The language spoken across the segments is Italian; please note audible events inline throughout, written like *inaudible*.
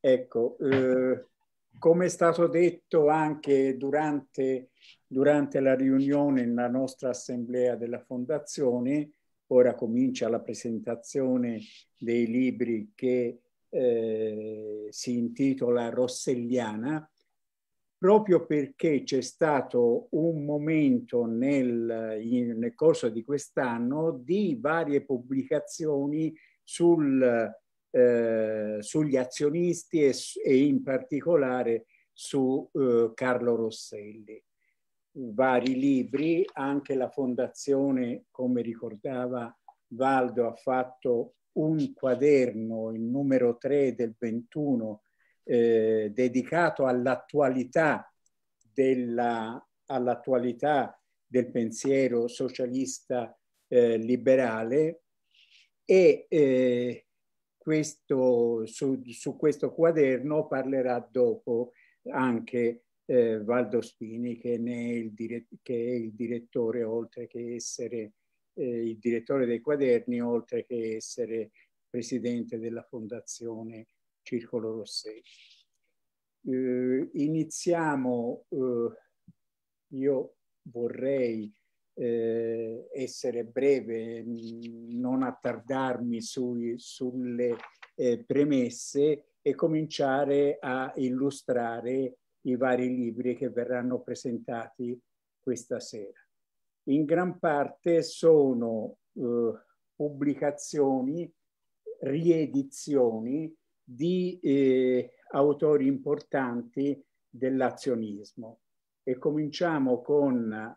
Ecco, eh, come è stato detto anche durante, durante, la riunione nella nostra assemblea della fondazione, ora comincia la presentazione dei libri che eh, si intitola Rosselliana, proprio perché c'è stato un momento nel, in, nel corso di quest'anno di varie pubblicazioni sul eh, sugli azionisti e, e, in particolare su eh, Carlo Rosselli. Vari libri, anche la fondazione, come ricordava Valdo, ha fatto un quaderno, il numero 3 del 21, eh, dedicato all'attualità all'attualità del pensiero socialista eh, liberale e eh, questo, su, su, questo quaderno parlerà dopo anche eh, Valdo Spini che, che, è il direttore oltre che essere eh, il direttore dei quaderni oltre che essere presidente della fondazione Circolo Rossei. Eh, iniziamo, eh, io vorrei eh, essere breve, mm, non attardarmi sui, sulle eh, premesse e cominciare a illustrare i vari libri che verranno presentati questa sera. In gran parte sono eh, pubblicazioni, riedizioni di eh, autori importanti dell'azionismo. E cominciamo con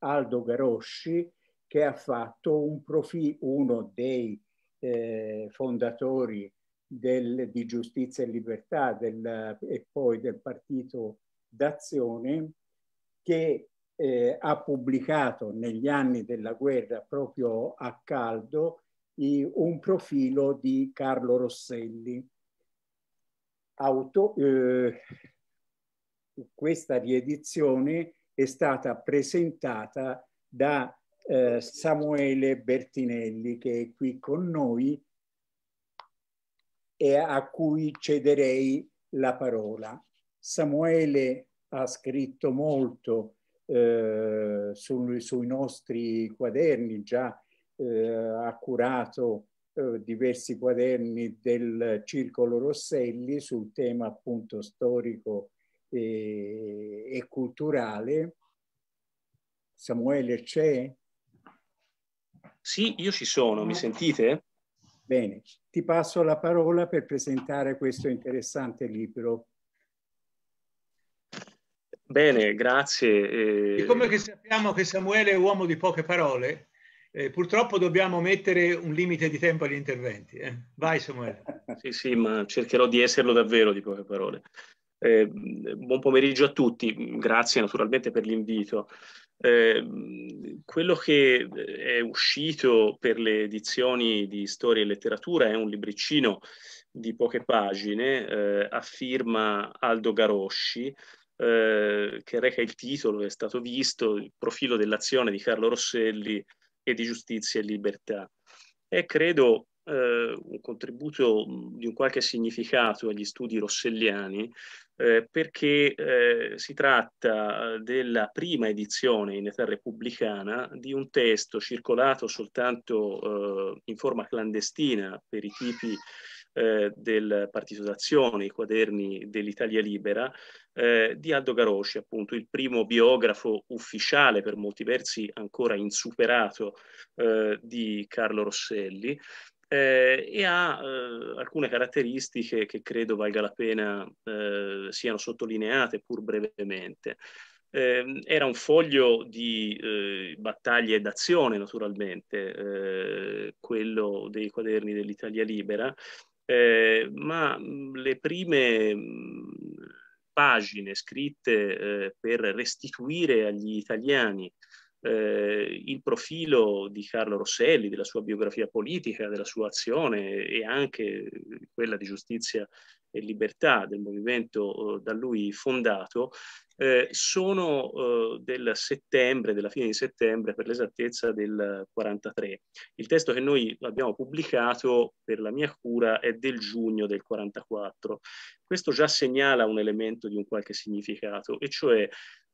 Aldo Garosci, che ha fatto un profi, uno dei eh, fondatori del, di Giustizia e Libertà del, e poi del Partito d'Azione, che eh, ha pubblicato negli anni della guerra proprio a caldo i, un profilo di Carlo Rosselli. Auto, eh, questa riedizione è stata presentata da eh, Samuele Bertinelli che è qui con noi e a cui cederei la parola. Samuele ha scritto molto eh, su, sui nostri quaderni, già eh, ha curato eh, diversi quaderni del Circolo Rosselli sul tema appunto storico e, e culturale. Samuele c'è? Sì, io ci sono, mi ah. sentite? Bene, ti passo la parola per presentare questo interessante libro. Bene, grazie. Siccome che sappiamo che Samuele è uomo di poche parole, eh, purtroppo dobbiamo mettere un limite di tempo agli interventi. Eh. Vai Samuele. sì, sì, ma cercherò di esserlo davvero di poche parole. Eh, buon pomeriggio a tutti, grazie naturalmente per l'invito. Eh, quello che eh, è uscito per le edizioni di Storia e Letteratura è un libricino di poche pagine eh, a firma Aldo Garosci, eh, che reca il titolo, è stato visto, il profilo dell'azione di Carlo Rosselli e di Giustizia e Libertà. È credo eh, un contributo mm, di un qualche significato agli studi rosselliani eh, perché eh, si tratta eh, della prima edizione in età repubblicana di un testo circolato soltanto eh, in forma clandestina per i tipi eh, del Partito d'Azione, i quaderni dell'Italia Libera, eh, di Aldo Garosci, appunto il primo biografo ufficiale, per molti versi ancora insuperato, eh, di Carlo Rosselli, eh, e ha eh, alcune caratteristiche che credo valga la pena eh, siano sottolineate pur brevemente. Ehm, era un foglio di eh, battaglie d'azione, naturalmente, eh, quello dei quaderni dell'Italia Libera, ma mm, le prime mm, pagine scritte per restituire agli italiani eh, il profilo di Carlo Rosselli, della sua biografia politica, della sua azione e anche quella di giustizia e libertà del movimento eh, da lui fondato, eh, sono eh, del settembre, della fine di settembre per l'esattezza del 43. Il testo che noi abbiamo pubblicato per la mia cura è del giugno del 44. Questo già segnala un elemento di un qualche significato, e cioè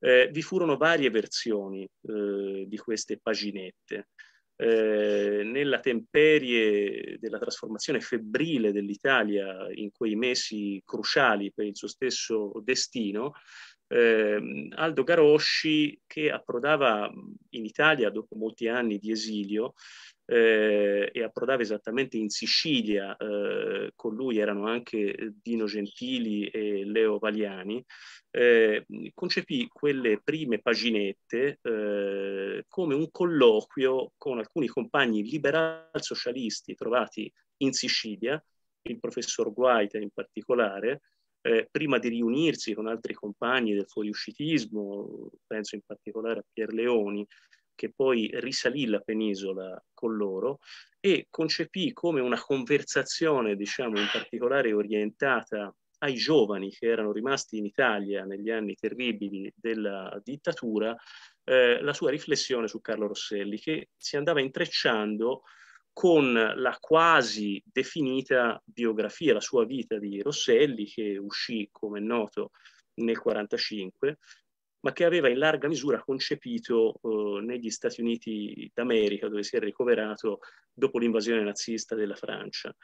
eh, vi furono varie versioni eh, di queste paginette. Eh, nella temperie della trasformazione febbrile dell'Italia in quei mesi cruciali per il suo stesso destino, eh, Aldo Garosci, che approdava in Italia dopo molti anni di esilio, eh, e approdava esattamente in Sicilia, eh, con lui erano anche eh, Dino Gentili e Leo Valiani, eh, concepì quelle prime paginette eh, come un colloquio con alcuni compagni liberal-socialisti trovati in Sicilia, il professor Guaita in particolare, eh, prima di riunirsi con altri compagni del fuoriuscitismo, penso in particolare a Pier Leoni, che poi risalì la penisola con loro e concepì come una conversazione, diciamo, in particolare orientata ai giovani che erano rimasti in Italia negli anni terribili della dittatura, eh, la sua riflessione su Carlo Rosselli, che si andava intrecciando con la quasi definita biografia, la sua vita di Rosselli, che uscì, come è noto, nel 1945, ma che aveva in larga misura concepito eh, negli Stati Uniti d'America, dove si è ricoverato dopo l'invasione nazista della Francia.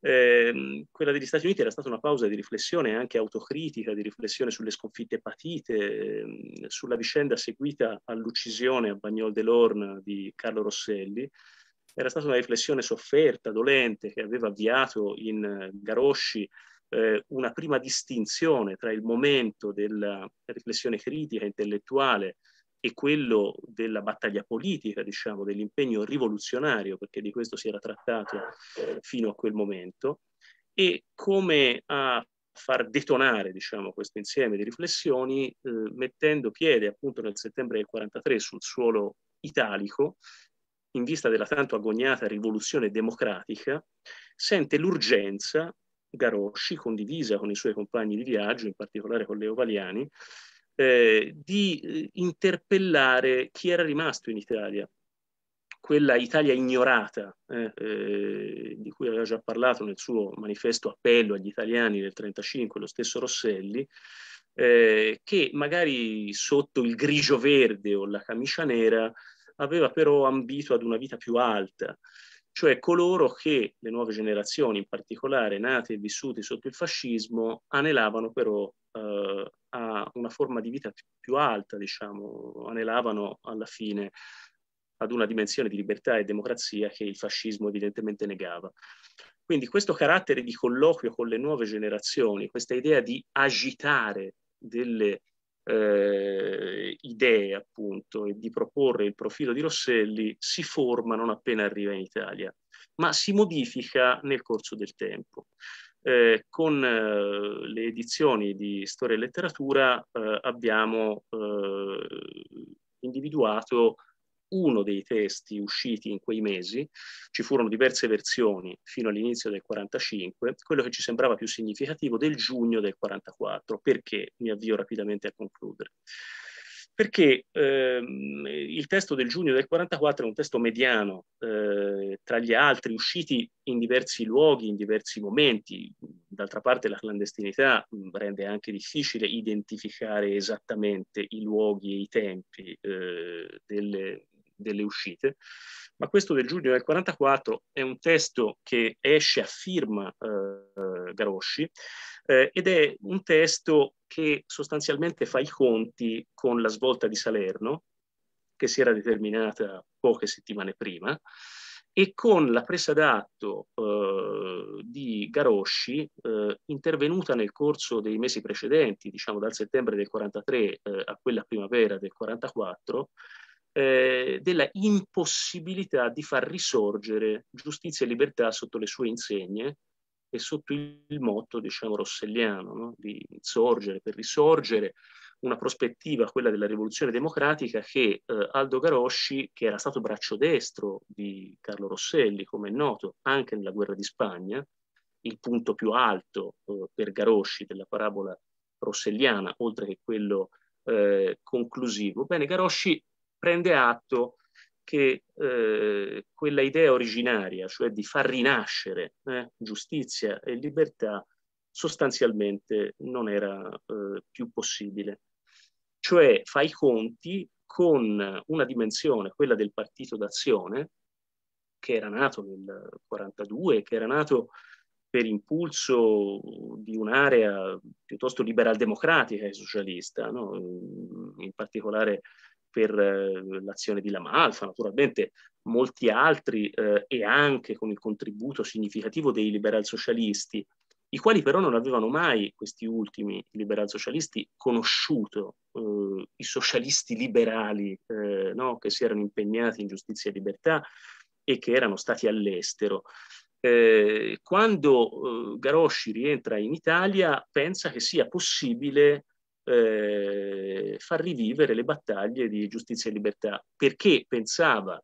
Eh, quella degli Stati Uniti era stata una pausa di riflessione anche autocritica, di riflessione sulle sconfitte patite, eh, sulla vicenda seguita all'uccisione a Bagnol de Lorne di Carlo Rosselli, era stata una riflessione sofferta, dolente, che aveva avviato in eh, Garosci eh, una prima distinzione tra il momento della riflessione critica intellettuale e quello della battaglia politica, diciamo, dell'impegno rivoluzionario, perché di questo si era trattato fino a quel momento, e come a far detonare diciamo, questo insieme di riflessioni eh, mettendo piede appunto nel settembre del 43 sul suolo italico in vista della tanto agognata rivoluzione democratica, sente l'urgenza Garosci, condivisa con i suoi compagni di viaggio, in particolare con Leo Valiani, eh, di eh, interpellare chi era rimasto in Italia, quella Italia ignorata eh, eh, di cui aveva già parlato nel suo manifesto appello agli italiani del 1935 lo stesso Rosselli, eh, che magari sotto il grigio verde o la camicia nera aveva però ambito ad una vita più alta cioè coloro che le nuove generazioni, in particolare nate e vissute sotto il fascismo, anelavano però eh, a una forma di vita più, alta, diciamo, anelavano alla fine ad una dimensione di libertà e democrazia che il fascismo evidentemente negava. Quindi questo carattere di colloquio con le nuove generazioni, questa idea di agitare delle eh, idee appunto e di proporre il profilo di Rosselli si forma non appena arriva in Italia, ma si modifica nel corso del tempo. Eh, con eh, le edizioni di storia e letteratura eh, abbiamo eh, individuato uno dei testi usciti in quei mesi, ci furono diverse versioni fino all'inizio del 45, quello che ci sembrava più significativo del giugno del 44. Perché? Mi avvio rapidamente a concludere perché ehm, il testo del giugno del 44 è un testo mediano eh, tra gli altri usciti in diversi luoghi, in diversi momenti. D'altra parte la clandestinità mm, rende anche difficile identificare esattamente i luoghi e i tempi eh, delle, delle uscite, ma questo del giugno del 44 è un testo che esce a firma eh, Garosci eh, ed è un testo che sostanzialmente fa i conti con la svolta di Salerno, che si era determinata poche settimane prima, e con la presa d'atto eh, di Garosci, eh, intervenuta nel corso dei mesi precedenti, diciamo dal settembre del 43 eh, a quella primavera del 44, eh, della impossibilità di far risorgere giustizia e libertà sotto le sue insegne e sotto il motto, diciamo, rosselliano, no? di sorgere per risorgere, una prospettiva, quella della rivoluzione democratica, che eh, Aldo Garosci, che era stato braccio destro di Carlo Rosselli, come è noto, anche nella guerra di Spagna, il punto più alto eh, per Garosci della parabola rosselliana, oltre che quello eh, conclusivo. Bene, Garosci prende atto che eh, quella idea originaria, cioè di far rinascere eh, giustizia e libertà, sostanzialmente non era eh, più possibile. Cioè fa i conti con una dimensione, quella del partito d'azione, che era nato nel 1942, che era nato per impulso di un'area piuttosto liberal democratica e socialista, no? in particolare per eh, l'azione di Lamalfa, naturalmente molti altri eh, e anche con il contributo significativo dei liberal socialisti, i quali però non avevano mai, questi ultimi liberal socialisti, conosciuto eh, i socialisti liberali eh, no? che si erano impegnati in giustizia e libertà e che erano stati all'estero. Eh, quando eh, Garosci rientra in Italia pensa che sia possibile eh, far rivivere le battaglie di giustizia e libertà, perché pensava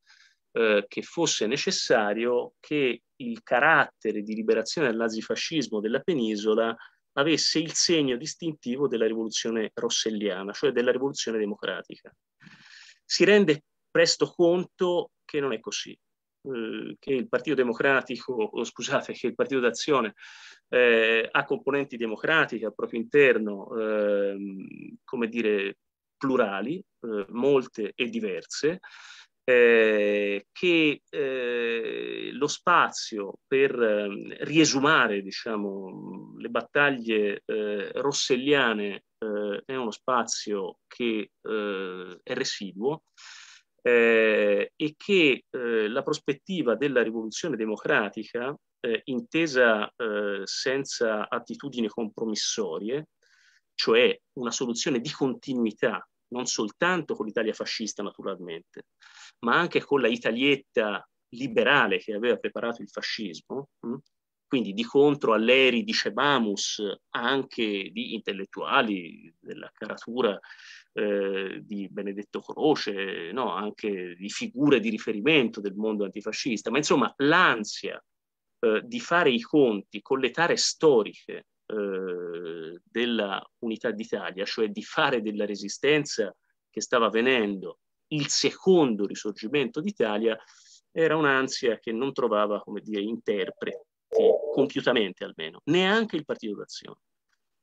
eh, che fosse necessario che il carattere di liberazione dal nazifascismo della penisola avesse il segno distintivo della rivoluzione rosselliana, cioè della rivoluzione democratica. Si rende presto conto che non è così, eh, che il Partito Democratico, *laughs* oh, scusate, che il Partito d'Azione eh, ha componenti democratiche al proprio interno, ehm, come dire, plurali, eh, molte e diverse, eh, che eh, lo spazio per eh, riesumare diciamo, le battaglie eh, rosselliane è uno spazio che è residuo eh, e che eh, la prospettiva della rivoluzione democratica, eh, intesa eh, senza attitudini compromissorie, cioè una soluzione di continuità, non soltanto con l'Italia fascista naturalmente, ma anche con la Italietta liberale che aveva preparato il fascismo, mh, hm, quindi di contro Alleri dice Bamus, anche di intellettuali della caratura eh, di Benedetto Croce, no? anche di figure di riferimento del mondo antifascista, ma insomma l'ansia eh, di fare i conti con le tare storiche eh, della unità d'Italia, cioè di fare della resistenza che stava avvenendo il secondo risorgimento d'Italia, era un'ansia che non trovava, come dire, interpreti compiutamente almeno, neanche il Partito d'Azione.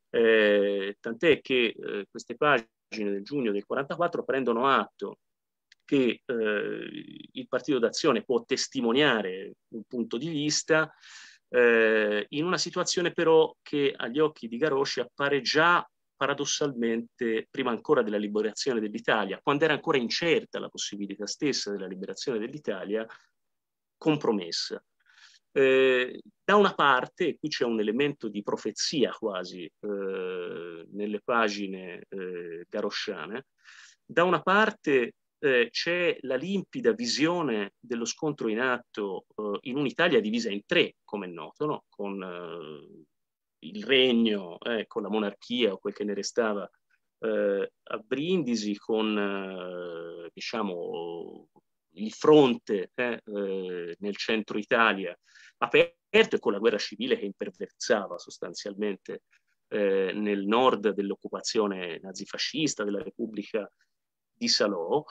Eh, tant'è che eh, queste pagine del giugno del 44 prendono atto che eh, il Partito d'Azione può testimoniare un punto di vista eh, in una situazione però che agli occhi di Garosci appare già paradossalmente prima ancora della liberazione dell'Italia, quando era ancora incerta la possibilità stessa della liberazione dell'Italia, compromessa eh, da una parte, e qui c'è un elemento di profezia quasi eh, nelle pagine eh, garosciane, da una parte eh, c'è la limpida visione dello scontro in atto eh, in un'Italia divisa in tre, come è noto, no? con eh, il regno, eh, con la monarchia o quel che ne restava eh, a Brindisi, con diciamo, il fronte eh, eh, nel centro Italia aperto e con la guerra civile che imperversava sostanzialmente eh, nel nord dell'occupazione nazifascista della Repubblica di Salò.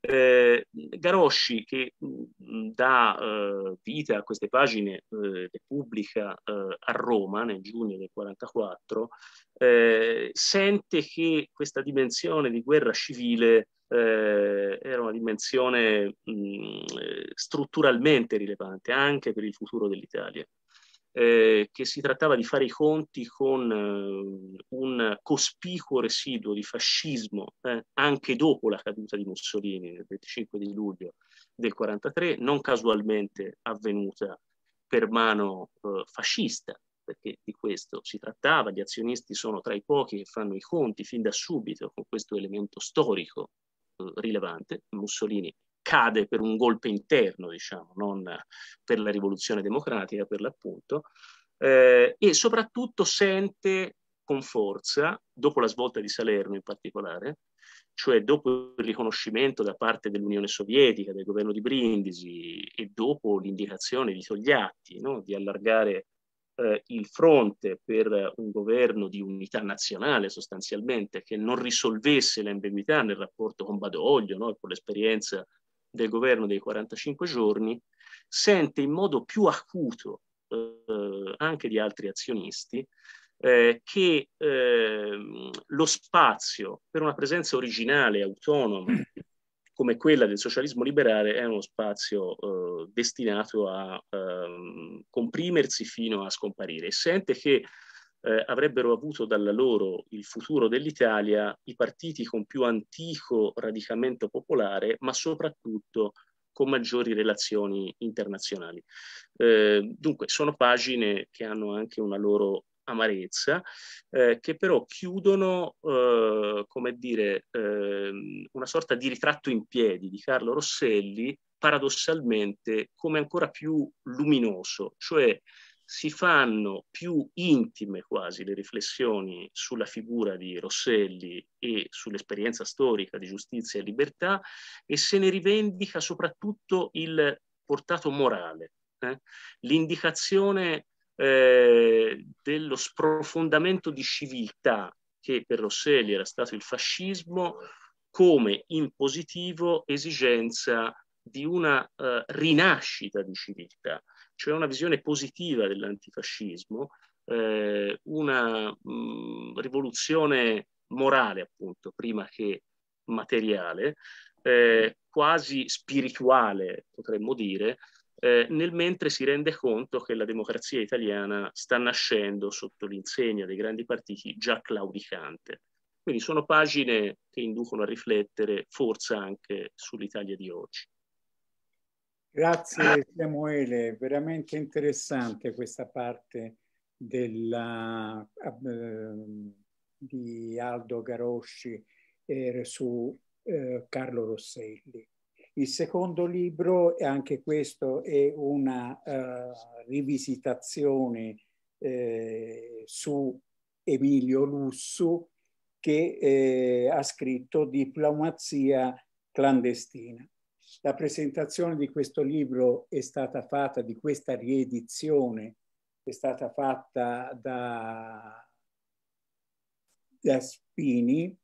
Eh, Garosci, che mh, mm, mm, dà eh, vita a queste pagine eh, pubblica eh, a Roma nel giugno del 1944, sente che questa dimensione di guerra civile eh, era una dimensione mh, eh, strutturalmente rilevante anche per il futuro dell'Italia. Eh, che si trattava di fare i conti con eh, un cospicuo residuo di fascismo eh, anche dopo la caduta di Mussolini il 25 di luglio del 43, non casualmente avvenuta per mano eh, fascista, perché di questo si trattava, gli azionisti sono tra i pochi che fanno i conti fin da subito con questo elemento storico eh, rilevante. Mussolini cade per un golpe interno, diciamo, non per la rivoluzione democratica, per l'appunto, eh, e soprattutto sente con forza, dopo la svolta di Salerno in particolare, cioè dopo il riconoscimento da parte dell'Unione Sovietica, del governo di Brindisi e dopo l'indicazione di Togliatti no? di allargare eh, il fronte per un governo di unità nazionale sostanzialmente che non risolvesse l'ambiguità nel rapporto con Badoglio no? e con l'esperienza del governo dei 45 giorni, sente in modo più acuto eh, anche di altri azionisti eh, che ehm, lo spazio per una presenza originale, autonoma, come quella del socialismo liberale è uno spazio eh, destinato a eh, comprimersi fino a scomparire. sente che eh, avrebbero avuto dalla loro il futuro dell'Italia i partiti con più antico radicamento popolare, ma soprattutto con maggiori relazioni internazionali. Eh, dunque, sono pagine che hanno anche una loro amarezza, eh, che però chiudono, eh, come dire, eh, una sorta di ritratto in piedi di Carlo Rosselli, paradossalmente come ancora più luminoso, cioè si fanno più intime quasi le riflessioni sulla figura di Rosselli e sull'esperienza storica di giustizia e libertà e se ne rivendica soprattutto il portato morale, eh? l'indicazione eh, dello sprofondamento di civiltà che per Rosselli era stato il fascismo come in positivo esigenza di una eh, rinascita di civiltà, cioè una visione positiva dell'antifascismo, eh, una mh, rivoluzione morale appunto, prima che materiale, eh, quasi spirituale potremmo dire, eh, nel mentre si rende conto che la democrazia italiana sta nascendo sotto l'insegna dei grandi partiti già claudicante. Quindi sono pagine che inducono a riflettere forse anche sull'Italia di oggi. Grazie Samuele, veramente interessante questa parte della, eh, di Aldo Garosci eh, su eh, Carlo Rosselli. Il secondo libro, e anche questo è una uh, rivisitazione eh, su Emilio Lussu, che eh, ha scritto Diplomazia clandestina. La presentazione di questo libro è stata fatta, di questa riedizione, è stata fatta da, da Spini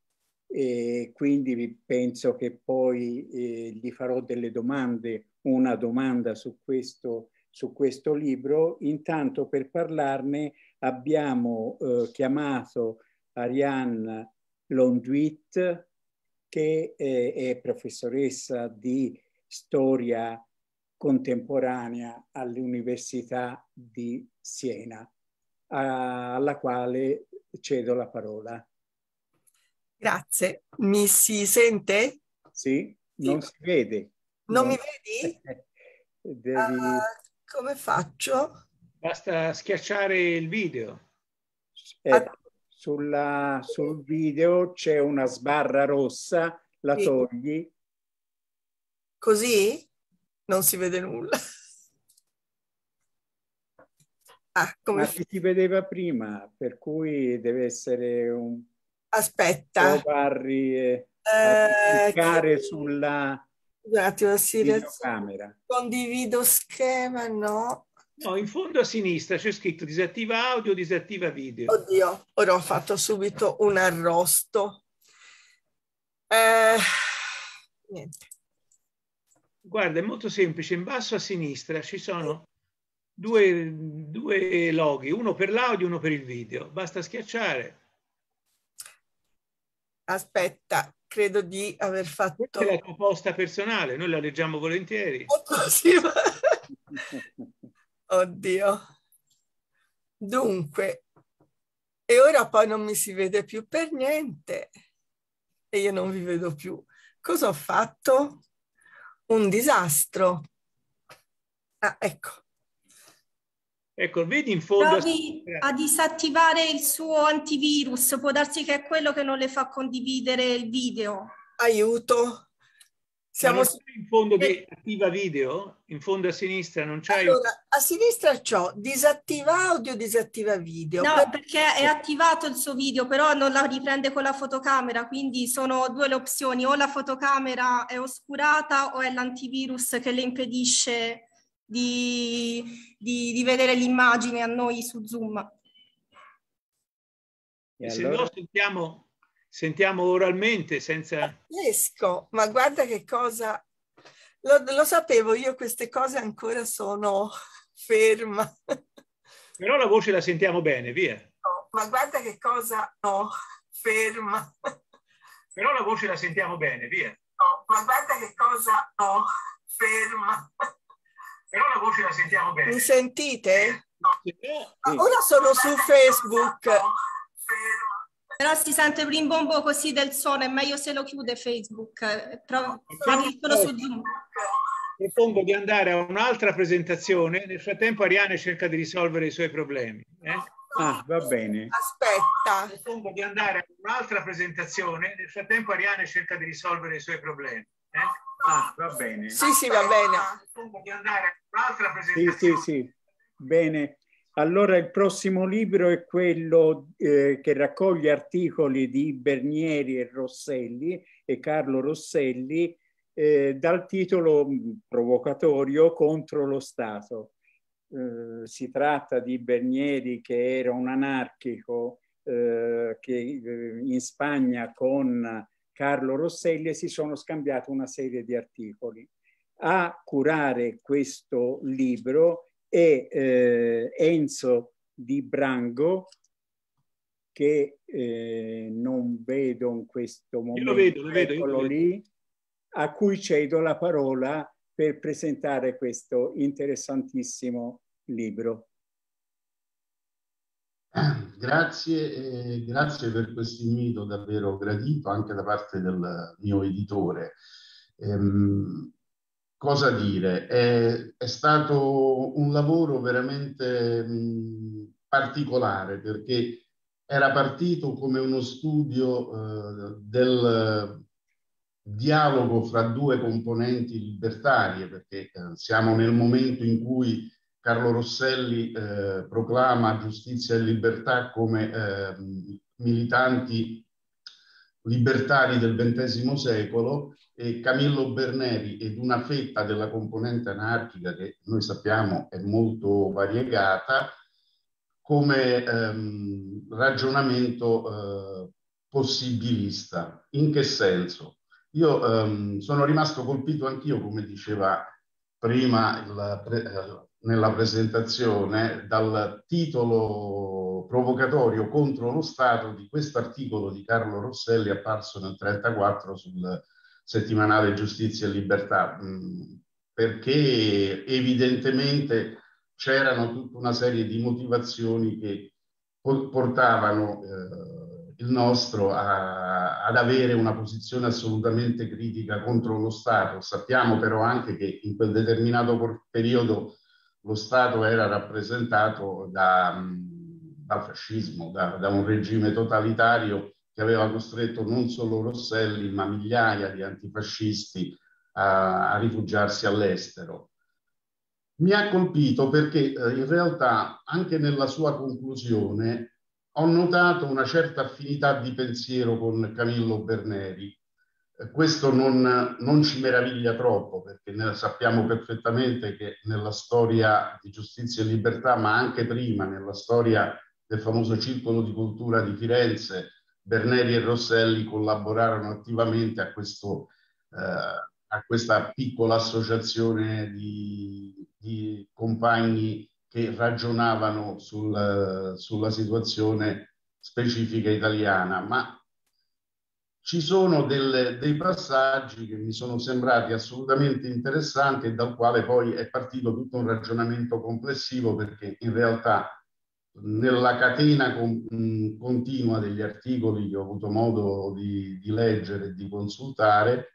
e quindi penso che poi eh, gli farò delle domande, una domanda su questo, su questo libro. Intanto per parlarne abbiamo eh, chiamato Ariane Londuit, che eh, è professoressa di storia contemporanea all'Università di Siena, alla quale cedo la parola. Grazie. Mi si sente? Sì, non sì. si vede. Non, non mi vedi? *laughs* Devi... Uh, come faccio? Basta schiacciare il video. Eh, sulla, sul video c'è una sbarra rossa, la sì. togli. Così? Non si vede nulla. Ah, come... Ma si vedeva prima, per cui deve essere un Aspetta. O oh, eh, eh, cliccare che... sulla un attimo, sì, videocamera. Condivido schema, no? No, in fondo a sinistra c'è scritto disattiva audio, disattiva video. Oddio, ora ho fatto subito un arrosto. Eh, niente. Guarda, è molto semplice. In basso a sinistra ci sono due, due loghi, uno per l'audio e uno per il video. Basta schiacciare aspetta, credo di aver fatto... Questa è la proposta personale, noi la leggiamo volentieri. *laughs* Oddio. Dunque, e ora poi non mi si vede più per niente e io non vi vedo più. Cosa ho fatto? Un disastro. Ah, ecco. Ecco, vedi in fondo... Provi eh, a disattivare il suo antivirus, può darsi che è quello che non le fa condividere il video. Aiuto! Siamo in fondo di attiva video, in fondo a sinistra non c'è. Allora, a sinistra c'ho disattiva audio, disattiva video. No, perché è attivato il suo video, però non la riprende con la fotocamera, quindi sono due le opzioni, o la fotocamera è oscurata o è l'antivirus che le impedisce di, di, di vedere l'immagine a noi su Zoom. E se allora? no sentiamo, sentiamo oralmente senza... Eh, Esco, ma guarda che cosa... Lo, lo, sapevo, io queste cose ancora sono *laughs* ferma. Però la voce la sentiamo bene, via. No, ma guarda che cosa... No, ferma. Però la voce la sentiamo bene, via. No, ma guarda che cosa... No, ferma. Però la voce la sentiamo bene. Mi sentite? No. Ora sono su Facebook. Però si sente il rimbombo così del suono, è meglio se lo chiude Facebook. Però su Zoom. Propongo di andare a un'altra presentazione, nel frattempo Ariane cerca di risolvere i suoi problemi. Eh? Ah, ah va bene. Aspetta. Propongo di andare a un'altra presentazione, nel frattempo Ariane cerca di risolvere i suoi problemi. Ah, va bene. Sì, sì, va bene. Sì, sì, sì. Bene. Allora il prossimo libro è quello eh, che raccoglie articoli di Bernieri e Rosselli e Carlo Rosselli eh, dal titolo mm, provocatorio Contro lo Stato. Eh, si tratta di Bernieri che era un anarchico eh, che eh, in Spagna con Carlo Rosselli e si sono scambiati una serie di articoli. A curare questo libro è eh, Enzo Di Brango, che eh, non vedo in questo momento, io lo vedo, lo vedo, eccolo lì, a cui cedo la parola per presentare questo interessantissimo libro. Grazie, eh, grazie per questo invito davvero gradito anche da parte del mio editore. Ehm, cosa dire? È, è, stato un lavoro veramente mh, mm, particolare perché era partito come uno studio eh, del dialogo fra due componenti libertarie, perché eh, siamo nel momento in cui Carlo Rosselli eh, proclama giustizia e libertà come eh, militanti libertari del XX secolo e Camillo Berneri ed una fetta della componente anarchica che noi sappiamo è molto variegata come ehm, ragionamento eh, possibilista. In che senso? Io ehm, sono rimasto colpito anch'io, come diceva prima il, pre, eh, nella presentazione dal titolo provocatorio contro lo Stato di questo articolo di Carlo Rosselli apparso nel 34 sul settimanale Giustizia e Libertà, mm, perché evidentemente c'erano tutta una serie di motivazioni che portavano eh, il nostro a, ad avere una posizione assolutamente critica contro lo Stato. Sappiamo però anche che in quel determinato periodo lo Stato era rappresentato da, dal fascismo, da, da, un regime totalitario che aveva costretto non solo Rosselli, ma migliaia di antifascisti a, a rifugiarsi all'estero. Mi ha colpito perché eh, in realtà anche nella sua conclusione ho notato una certa affinità di pensiero con Camillo Berneri, questo non, non ci meraviglia troppo perché sappiamo perfettamente che nella storia di giustizia e libertà, ma anche prima nella storia del famoso circolo di cultura di Firenze, Berneri e Rosselli collaborarono attivamente a, questo, eh, a questa piccola associazione di, di compagni che ragionavano sul, sulla situazione specifica italiana, ma ci sono del, dei passaggi che mi sono sembrati assolutamente interessanti e dal quale poi è partito tutto un ragionamento complessivo perché in realtà nella catena con, mh, continua degli articoli che ho avuto modo di, di leggere e di consultare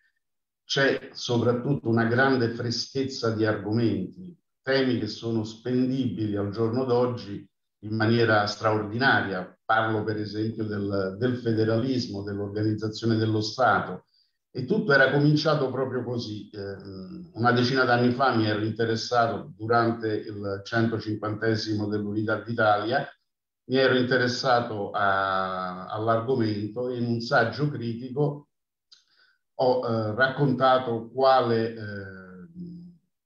c'è soprattutto una grande freschezza di argomenti, temi che sono spendibili al giorno d'oggi in maniera straordinaria. Parlo per esempio del, del federalismo, dell'organizzazione dello Stato. E tutto era cominciato proprio così. Eh, una decina d'anni fa mi ero interessato, durante il 150 dell'Unità d'Italia, mi ero interessato a, all'argomento e in un saggio critico ho eh, raccontato quale, eh,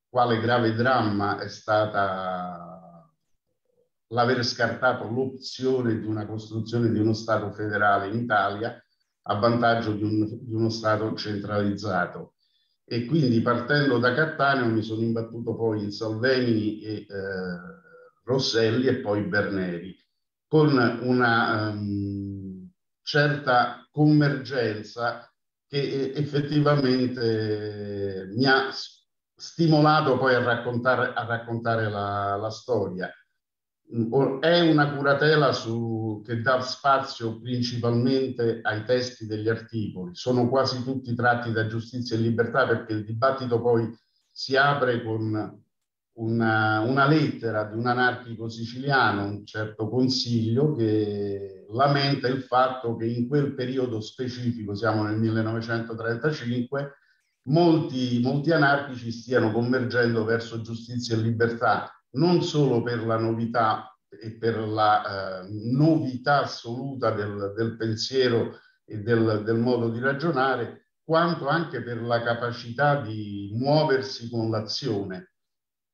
quale grave dramma è stata l'avere scartato l'opzione di una costruzione di uno Stato federale in Italia a vantaggio di, un, di uno Stato centralizzato. E quindi partendo da Cattaneo mi sono imbattuto poi in Salvemini e eh, Rosselli e poi Berneri, con una um, certa convergenza che eh, effettivamente eh, mi ha stimolato poi a raccontare, a raccontare la, la storia Mm, è una curatela su, che dà spazio principalmente ai testi degli articoli, sono quasi tutti tratti da giustizia e libertà perché il dibattito poi si apre con una, una lettera di un anarchico siciliano, un certo consiglio, che lamenta il fatto che in quel periodo specifico, siamo nel 1935, molti, molti anarchici stiano convergendo verso giustizia e libertà non solo per la novità e per la eh, novità assoluta del, del pensiero e del, del, modo di ragionare, quanto anche per la capacità di muoversi con l'azione.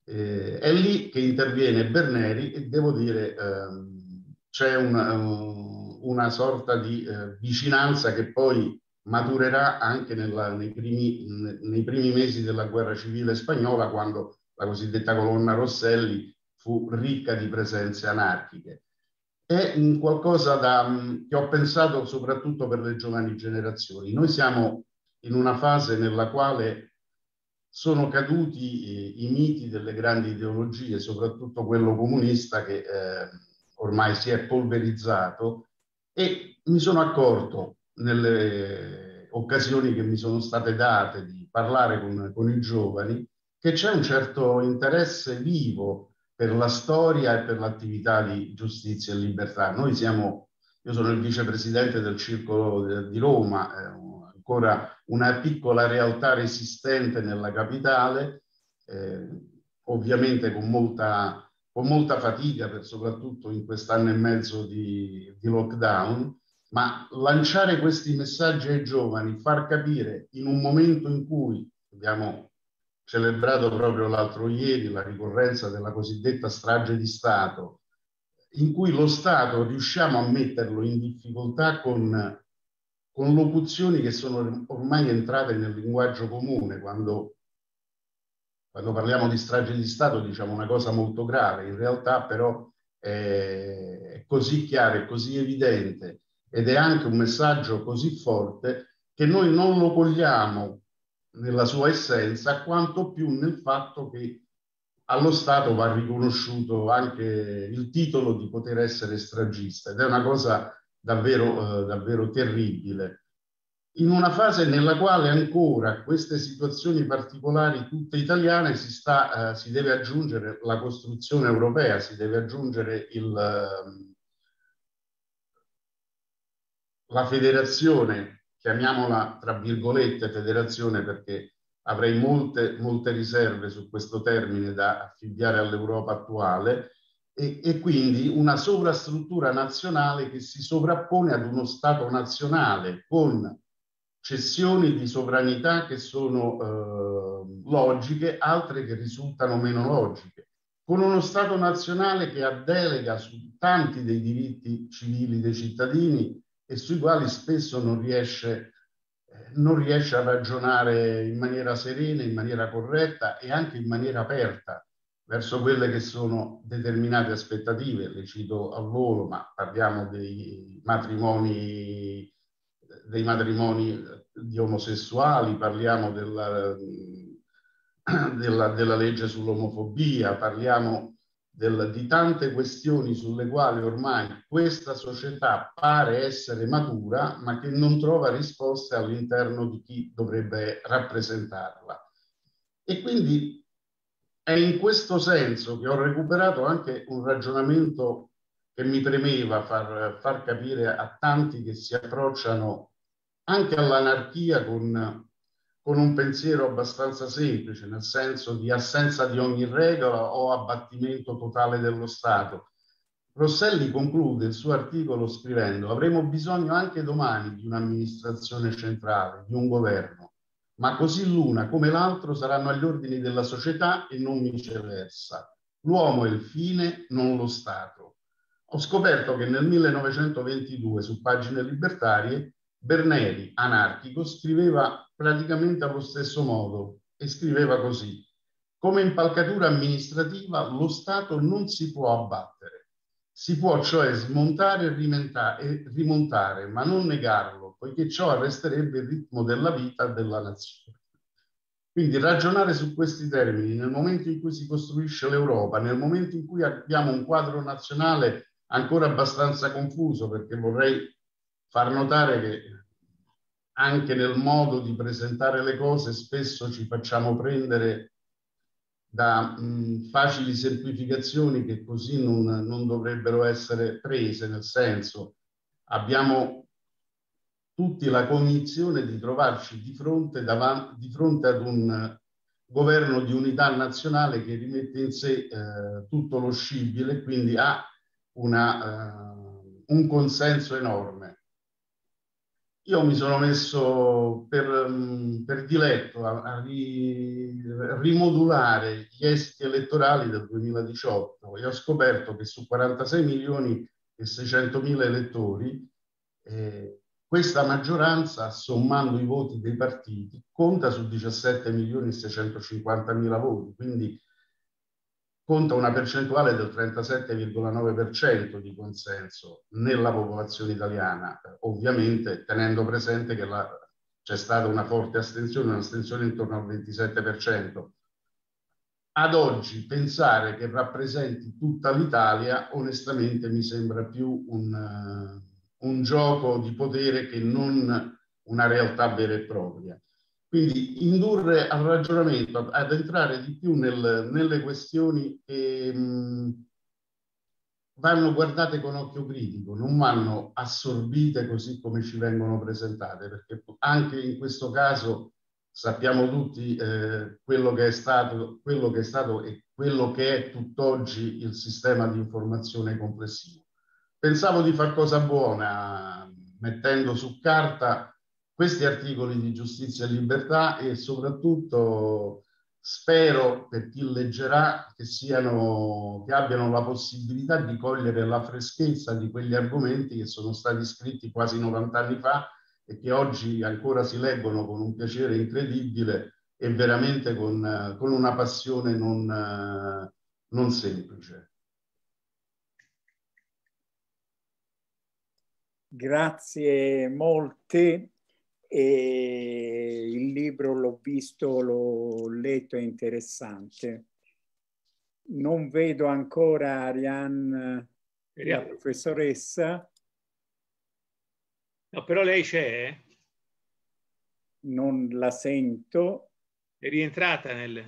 Eh, è lì che interviene Berneri e devo dire ehm, c'è una, una, sorta di eh, vicinanza che poi maturerà anche nella, nei, primi, nei primi mesi della guerra civile spagnola quando la cosiddetta colonna Rosselli, fu ricca di presenze anarchiche. È un qualcosa da, mm, che ho pensato soprattutto per le giovani generazioni. Noi siamo in una fase nella quale sono caduti eh, i, miti delle grandi ideologie, soprattutto quello comunista che eh, ormai si è polverizzato e mi sono accorto nelle occasioni che mi sono state date di parlare con, con i giovani che c'è un certo interesse vivo per la storia e per l'attività di giustizia e libertà. Noi siamo, io sono il vicepresidente del Circolo di Roma, ancora una piccola realtà resistente nella capitale, eh, ovviamente con molta, con molta fatica, per soprattutto in quest'anno e mezzo di, di lockdown, ma lanciare questi messaggi ai giovani, far capire in un momento in cui abbiamo celebrato proprio l'altro ieri la ricorrenza della cosiddetta strage di Stato, in cui lo Stato riusciamo a metterlo in difficoltà con, con locuzioni che sono ormai entrate nel linguaggio comune. Quando, quando, parliamo di strage di Stato diciamo una cosa molto grave, in realtà però è così chiaro, è così evidente ed è anche un messaggio così forte che noi non lo cogliamo nella sua essenza, quanto più nel fatto che allo Stato va riconosciuto anche il titolo di poter essere stragista ed è una cosa davvero, eh, davvero terribile. In una fase nella quale ancora queste situazioni particolari tutte italiane si, sta, eh, si deve aggiungere la costruzione europea, si deve aggiungere il, ehm, la federazione chiamiamola tra virgolette federazione perché avrei molte, molte riserve su questo termine da affibbiare all'Europa attuale, e, e, quindi una sovrastruttura nazionale che si sovrappone ad uno Stato nazionale con cessioni di sovranità che sono eh, logiche, altre che risultano meno logiche, con uno Stato nazionale che ha delega su tanti dei diritti civili dei cittadini e sui quali spesso non riesce, eh, non riesce a ragionare in maniera serena, in maniera corretta e anche in maniera aperta verso quelle che sono determinate aspettative. Le cito a volo, ma parliamo dei matrimoni, dei matrimoni eh, di omosessuali, parliamo della, mm, *clears throat* della, della legge sull'omofobia, parliamo del, di tante questioni sulle quali ormai questa società pare essere matura, ma che non trova risposte all'interno di chi dovrebbe rappresentarla. E quindi è in questo senso che ho recuperato anche un ragionamento che mi premeva far, far capire a tanti che si approcciano anche all'anarchia con con un pensiero abbastanza semplice, nel senso di assenza di ogni regola o abbattimento totale dello Stato. Rosselli conclude il suo articolo scrivendo avremo bisogno anche domani di un'amministrazione centrale, di un governo, ma così l'una come l'altro saranno agli ordini della società e non viceversa. L'uomo è il fine, non lo Stato. Ho scoperto che nel 1922 su pagine libertarie Berneri, anarchico, scriveva praticamente allo stesso modo e scriveva così. Come impalcatura amministrativa lo Stato non si può abbattere. Si può cioè smontare e rimontare, ma non negarlo, poiché ciò arresterebbe il ritmo della vita della nazione. Quindi ragionare su questi termini nel momento in cui si costruisce l'Europa, nel momento in cui abbiamo un quadro nazionale ancora abbastanza confuso, perché vorrei far notare che anche nel modo di presentare le cose spesso ci facciamo prendere da mh, mm, facili semplificazioni che così non, non dovrebbero essere prese, nel senso abbiamo tutti la cognizione di trovarci di fronte, davanti, di fronte ad un governo di unità nazionale che rimette in sé eh, tutto lo scibile, quindi ha una, eh, un consenso enorme io mi sono messo per, mm, per diletto a, a ri, rimodulare gli esiti elettorali del 2018 e ho scoperto che su 46 milioni e 600 mila elettori eh, questa maggioranza, sommando i voti dei partiti, conta su 17 milioni e 650 mila voti, quindi conta una percentuale del 37,9% di consenso nella popolazione italiana, ovviamente tenendo presente che la, c'è stata una forte astensione, un'astensione intorno al 27%. Ad oggi pensare che rappresenti tutta l'Italia onestamente mi sembra più un, un gioco di potere che non una realtà vera e propria. Quindi indurre al ragionamento, ad entrare di più nel, nelle questioni che mh, mm, vanno guardate con occhio critico, non vanno assorbite così come ci vengono presentate, perché anche in questo caso sappiamo tutti eh, quello, che è stato, quello che è stato e quello che è tutt'oggi il sistema di informazione complessivo. Pensavo di far cosa buona mettendo su carta questi articoli di giustizia e libertà e soprattutto spero per chi leggerà che, siano, che abbiano la possibilità di cogliere la freschezza di quegli argomenti che sono stati scritti quasi 90 anni fa e che oggi ancora si leggono con un piacere incredibile e veramente con, con una passione non, non semplice. Grazie molte e il libro l'ho visto, l'ho letto, è interessante. Non vedo ancora Ariane, la professoressa. No, però lei c'è? Eh? Non la sento. È rientrata nel...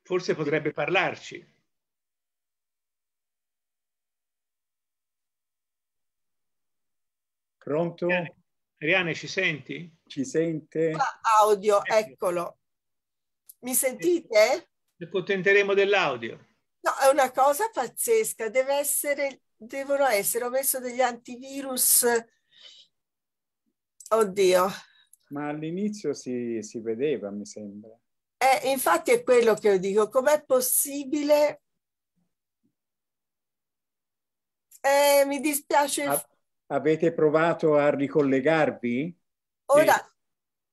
Forse potrebbe parlarci. Pronto? Bene. Ariane, ci senti? Ci sente? Audio, eh, eccolo. Mi sentite? Ne contenteremo dell'audio. No, è una cosa pazzesca. Deve essere, devono essere, ho messo degli antivirus. Oddio. Ma all'inizio si, si vedeva, mi sembra. Eh, infatti è quello che io dico. Com'è possibile? Eh, mi dispiace. Ah Avete provato a ricollegarvi? Ora, e...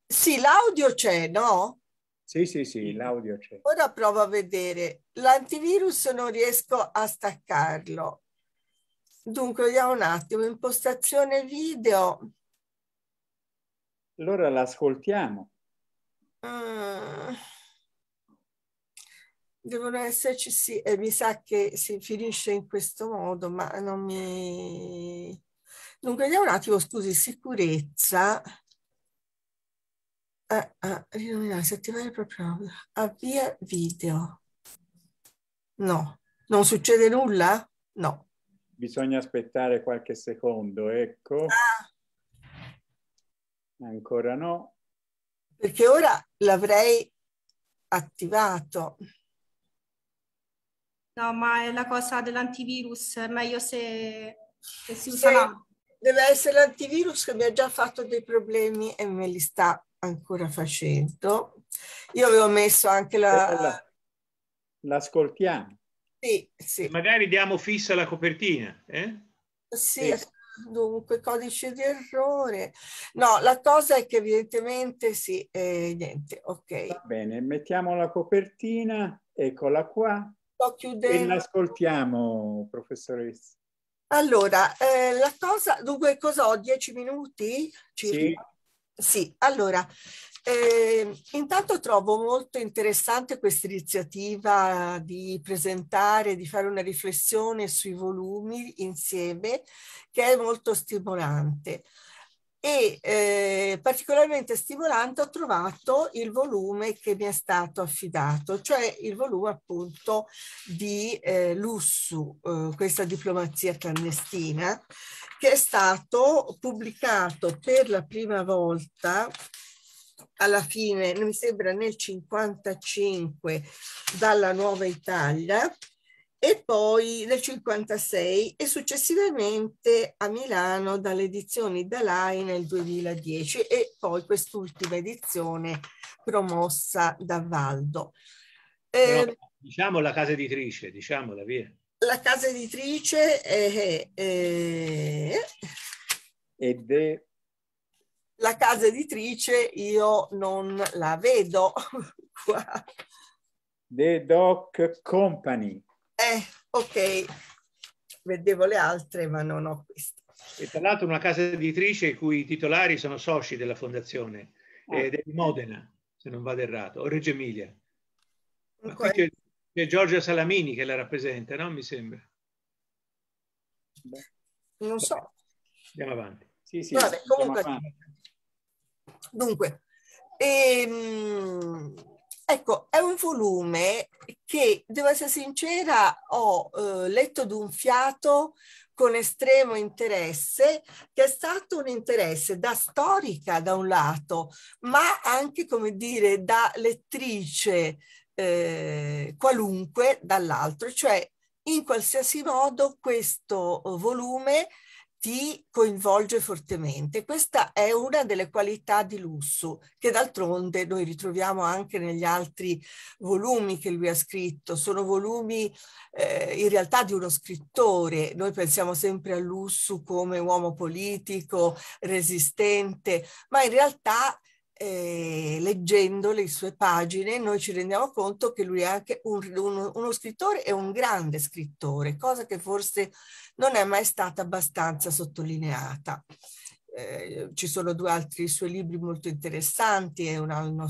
sì, l'audio c'è, no? Sì, sì, sì, l'audio c'è. Ora provo a vedere. L'antivirus non riesco a staccarlo. Dunque, vediamo un attimo, impostazione video. Allora l'ascoltiamo. Mm. Devono esserci, sì, e mi sa che si finisce in questo modo, ma non mi... Dunque, vediamo un attimo, scusi, sicurezza. Ah, ah, attivare proprio avvia video. No, non succede nulla? No. Bisogna aspettare qualche secondo, ecco. Ah. Ancora no. Perché ora l'avrei attivato. No, ma è la cosa dell'antivirus, meglio se, se si usa se, deve essere l'antivirus che mi ha già fatto dei problemi e me li sta ancora facendo. Io avevo messo anche eh, la... L'ascoltiamo. Sì, sì. Magari diamo fissa la copertina. Eh? Sì, sì, dunque codice di errore. No, la cosa è che evidentemente sì, eh, niente, ok. Va bene, mettiamo la copertina, eccola qua. Sto chiudendo. E l'ascoltiamo, professoressa. Allora, eh, la cosa, dunque cosa ho? Dieci minuti? Circa? Sì. sì, allora, eh, intanto trovo molto interessante questa iniziativa di presentare, di fare una riflessione sui volumi insieme, che è molto stimolante e eh, particolarmente stimolante ho trovato il volume che mi è stato affidato, cioè il volume appunto di eh, Lussu, eh, questa diplomazia clandestina, che è stato pubblicato per la prima volta alla fine, mi sembra nel 1955, dalla Nuova Italia, e poi nel 56 e successivamente a Milano dalle edizioni Dalai nel 2010 e poi quest'ultima edizione promossa da Valdo. Però, ehm, diciamo la casa editrice, diciamola via. La casa editrice è... è, Ed eh, è... La casa editrice io non la vedo *laughs* qua. The Doc Company. Eh, ok, vedevo le altre ma non ho questa. E tra l'altro una casa editrice i cui titolari sono soci della fondazione, oh. ed è di Modena, se non vado errato, o Reggio Emilia. okay. c'è, c'è Giorgia Salamini che la rappresenta, no? Mi sembra. Beh. Non so. Andiamo avanti. Sì, sì, Vabbè, comunque, avanti. Dunque, ehm, Ecco, è un volume che, devo essere sincera, ho eh, letto d'un fiato con estremo interesse, che è stato un interesse da storica da un lato, ma anche, come dire, da lettrice eh, qualunque dall'altro, cioè in qualsiasi modo questo eh, volume ti coinvolge fortemente. Questa è una delle qualità di Lusso, che d'altronde noi ritroviamo anche negli altri volumi che lui ha scritto. Sono volumi eh, in realtà di uno scrittore. Noi pensiamo sempre a Lusso come uomo politico, resistente, ma in realtà eh, leggendo le sue pagine noi ci rendiamo conto che lui è anche un, uno, uno, scrittore e un grande scrittore, cosa che forse non è mai stata abbastanza sottolineata. Eh, ci sono due altri suoi libri molto interessanti, è un anno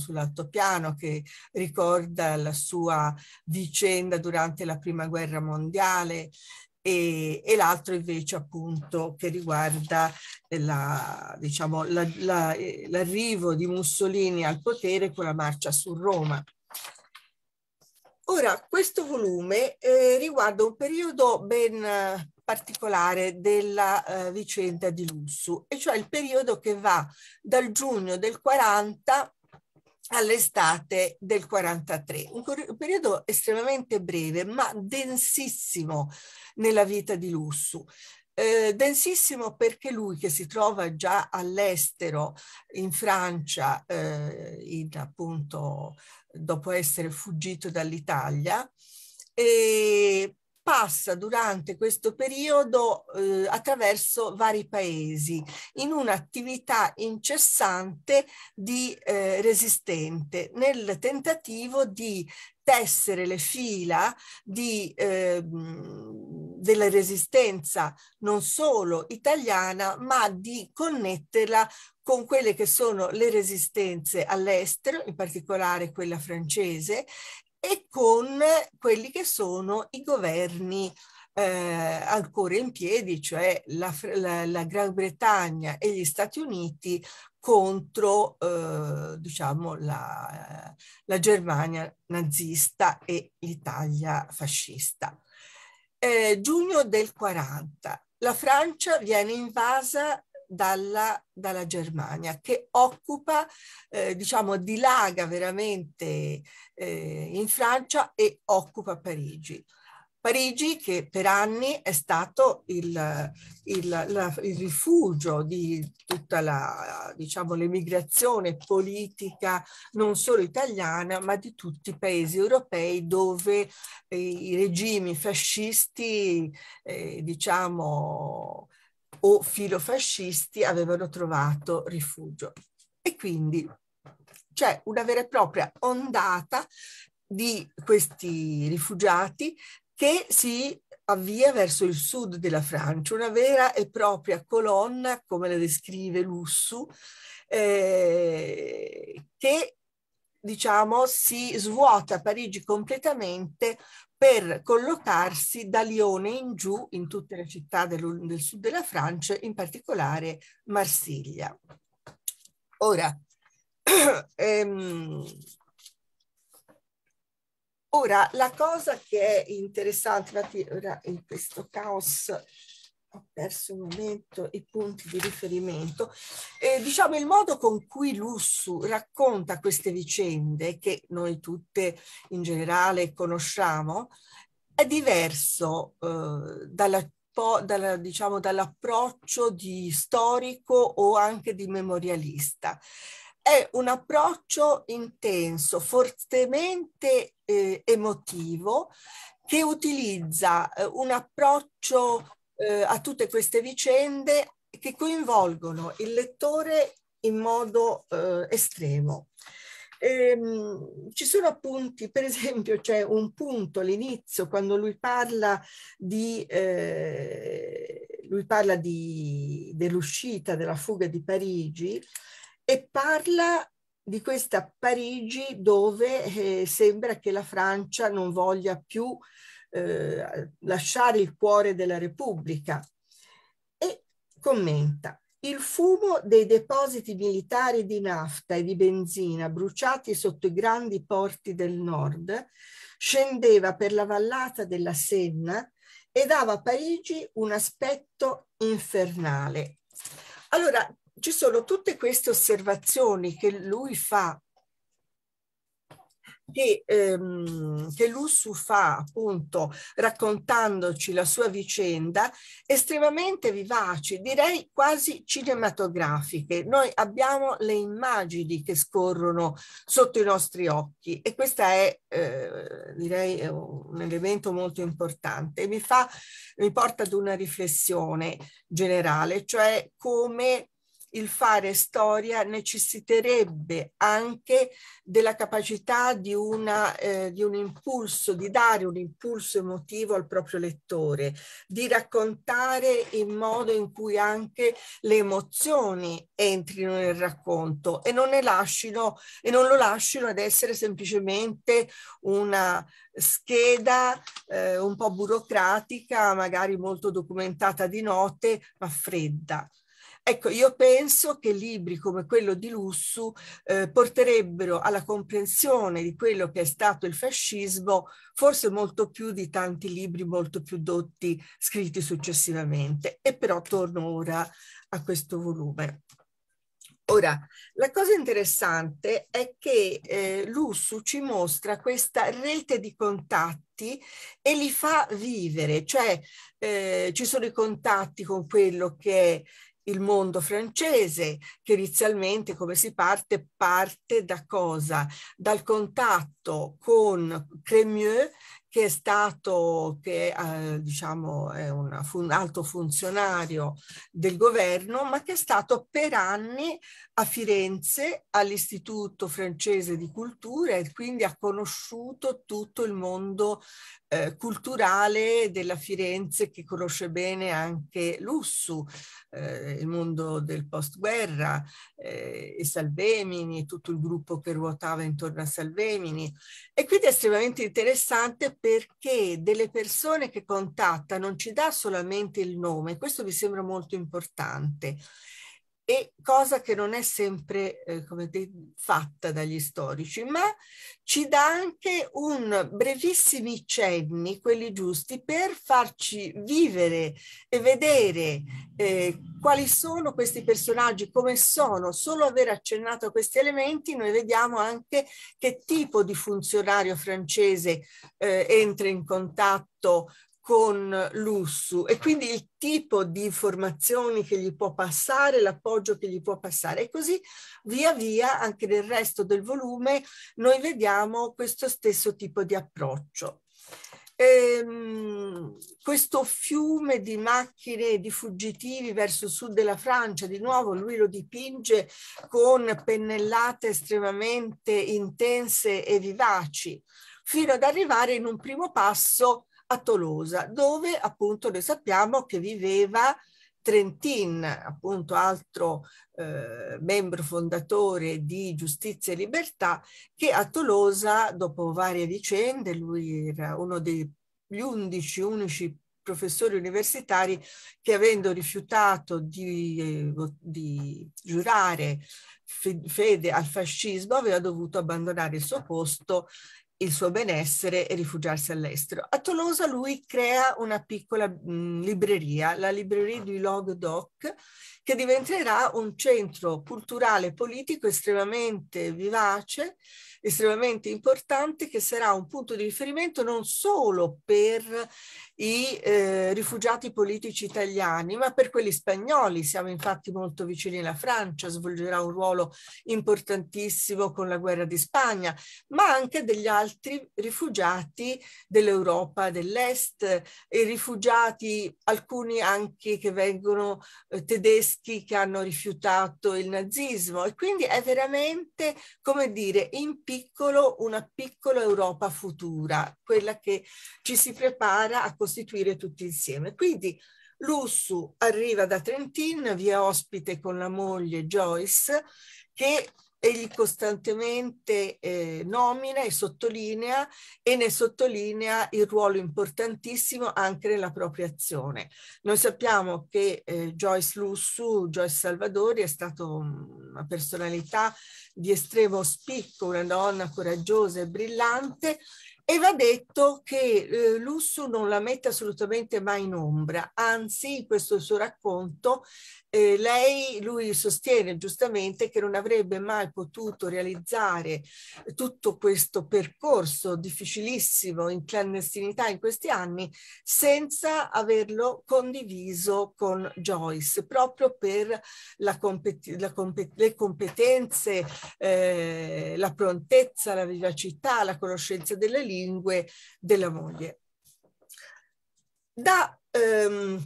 piano che ricorda la sua vicenda durante la prima guerra mondiale e, e l'altro invece appunto che riguarda la, diciamo, la, la, eh, l'arrivo di Mussolini al potere con la marcia su Roma. Ora, questo volume eh, riguarda un periodo ben eh, particolare della eh, vicenda di Lussu, e cioè il periodo che va dal giugno del 40 all'estate del 43, un, periodo estremamente breve ma densissimo nella vita di Lussu. Eh, densissimo perché lui che si trova già all'estero in Francia eh, in, appunto dopo essere fuggito dall'Italia e passa durante questo periodo eh, attraverso vari paesi in un'attività incessante di eh, resistente nel tentativo di tessere le fila di eh, della resistenza non solo italiana, ma di connetterla con quelle che sono le resistenze all'estero, in particolare quella francese, e con quelli che sono i governi eh, ancora in piedi, cioè la, la, la, Gran Bretagna e gli Stati Uniti contro eh, diciamo la, la Germania nazista e l'Italia fascista. Eh, giugno del 40, la Francia viene invasa dalla, dalla Germania che occupa, eh, diciamo, dilaga veramente eh, in Francia e occupa Parigi. Parigi che per anni è stato il, il, la, il rifugio di tutta la, diciamo, l'emigrazione politica non solo italiana ma di tutti i paesi europei dove eh, i regimi fascisti eh, diciamo, o filofascisti avevano trovato rifugio. E quindi c'è una vera e propria ondata di questi rifugiati che si avvia verso il sud della Francia, una vera e propria colonna, come la descrive Lussu, eh, che diciamo, si svuota Parigi completamente per collocarsi da Lione in giù in tutte le città del, del sud della Francia, in particolare Marsiglia. Ora, *clears throat* ehm, Ora, la cosa che è interessante, infatti ora in questo caos ho perso un momento i punti di riferimento, eh, diciamo il modo con cui Lussu racconta queste vicende che noi tutte in generale conosciamo è diverso eh, dalla, dalla, diciamo, dall'approccio di storico o anche di memorialista. È un approccio intenso, fortemente eh, emotivo che utilizza eh, un approccio eh, a tutte queste vicende che coinvolgono il lettore in modo eh, estremo. Ehm, ci sono appunti, per esempio c'è un punto all'inizio quando lui parla di eh, lui parla di, dell'uscita, della fuga di Parigi e parla di questa Parigi dove eh, sembra che la Francia non voglia più eh, lasciare il cuore della Repubblica. E commenta, il fumo dei depositi militari di nafta e di benzina bruciati sotto i grandi porti del nord scendeva per la vallata della Senna e dava a Parigi un aspetto infernale. Allora, ci sono tutte queste osservazioni che lui fa, che, ehm, che Lussu fa appunto raccontandoci la sua vicenda, estremamente vivaci, direi quasi cinematografiche. Noi abbiamo le immagini che scorrono sotto i nostri occhi e questo è eh, direi un elemento molto importante. Mi, fa, mi porta ad una riflessione generale, cioè come il fare storia necessiterebbe anche della capacità di, una, eh, di un impulso, di dare un impulso emotivo al proprio lettore, di raccontare in modo in cui anche le emozioni entrino nel racconto e non, ne lascino, e non lo lasciano ad essere semplicemente una scheda eh, un po' burocratica, magari molto documentata di note, ma fredda. Ecco, io penso che libri come quello di Lussu eh, porterebbero alla comprensione di quello che è stato il fascismo forse molto più di tanti libri molto più dotti scritti successivamente. E però torno ora a questo volume. Ora, la cosa interessante è che eh, Lussu ci mostra questa rete di contatti e li fa vivere, cioè eh, ci sono i contatti con quello che è il mondo francese, che inizialmente, come si parte, parte da cosa? Dal contatto con Cremieux che è stato, che eh, diciamo è un, un alto funzionario del governo, ma che è stato per anni a Firenze all'Istituto francese di cultura e quindi ha conosciuto tutto il mondo eh, culturale della Firenze che conosce bene anche Lussu, eh, il mondo del postguerra eh, e Salvemini, tutto il gruppo che ruotava intorno a Salvemini. E quindi è estremamente interessante perché delle persone che contatta non ci dà solamente il nome, questo mi sembra molto importante e cosa che non è sempre eh, te, fatta dagli storici, ma ci dà anche un brevissimi cenni, quelli giusti, per farci vivere e vedere eh, quali sono questi personaggi, come sono. Solo aver accennato a questi elementi noi vediamo anche che tipo di funzionario francese eh, entra in contatto con l'ussu e quindi il tipo di informazioni che gli può passare, l'appoggio che gli può passare e così via via anche nel resto del volume noi vediamo questo stesso tipo di approccio. Ehm, questo fiume di macchine di fuggitivi verso il sud della Francia, di nuovo lui lo dipinge con pennellate estremamente intense e vivaci, fino ad arrivare in un primo passo a Tolosa, dove appunto noi sappiamo che viveva Trentin, appunto altro eh, membro fondatore di Giustizia e Libertà, che a Tolosa, dopo varie vicende, lui era uno degli undici, unici professori universitari che avendo rifiutato di, di giurare fede al fascismo aveva dovuto abbandonare il suo posto il suo benessere e rifugiarsi all'estero. A Tolosa lui crea una piccola mh, libreria, la libreria di Languedoc, che diventerà un centro culturale e politico estremamente vivace estremamente importante che sarà un punto di riferimento non solo per i eh, rifugiati politici italiani, ma per quelli spagnoli. Siamo infatti molto vicini alla Francia, svolgerà un ruolo importantissimo con la guerra di Spagna, ma anche degli altri rifugiati dell'Europa dell'Est e rifugiati, alcuni anche che vengono eh, tedeschi che hanno rifiutato il nazismo. E quindi è veramente, come dire, importante piccolo una piccola Europa futura, quella che ci si prepara a costituire tutti insieme. Quindi Lussu arriva da Trentin, è ospite con la moglie Joyce, che egli costantemente eh, nomina e sottolinea e ne sottolinea il ruolo importantissimo anche nella propria azione. Noi sappiamo che eh, Joyce Lussu, Joyce Salvadori, è stato mm, una personalità di estremo spicco, una donna coraggiosa e brillante e va detto che eh, Lussu non la mette assolutamente mai in ombra, anzi, in questo suo racconto, eh, lei, lui sostiene giustamente che non avrebbe mai potuto realizzare tutto questo percorso difficilissimo in clandestinità in questi anni senza averlo condiviso con Joyce, proprio per la compet- la compet- le competenze, eh, la prontezza, la vivacità, la conoscenza delle lingue lingue della ah. moglie. Da, ehm,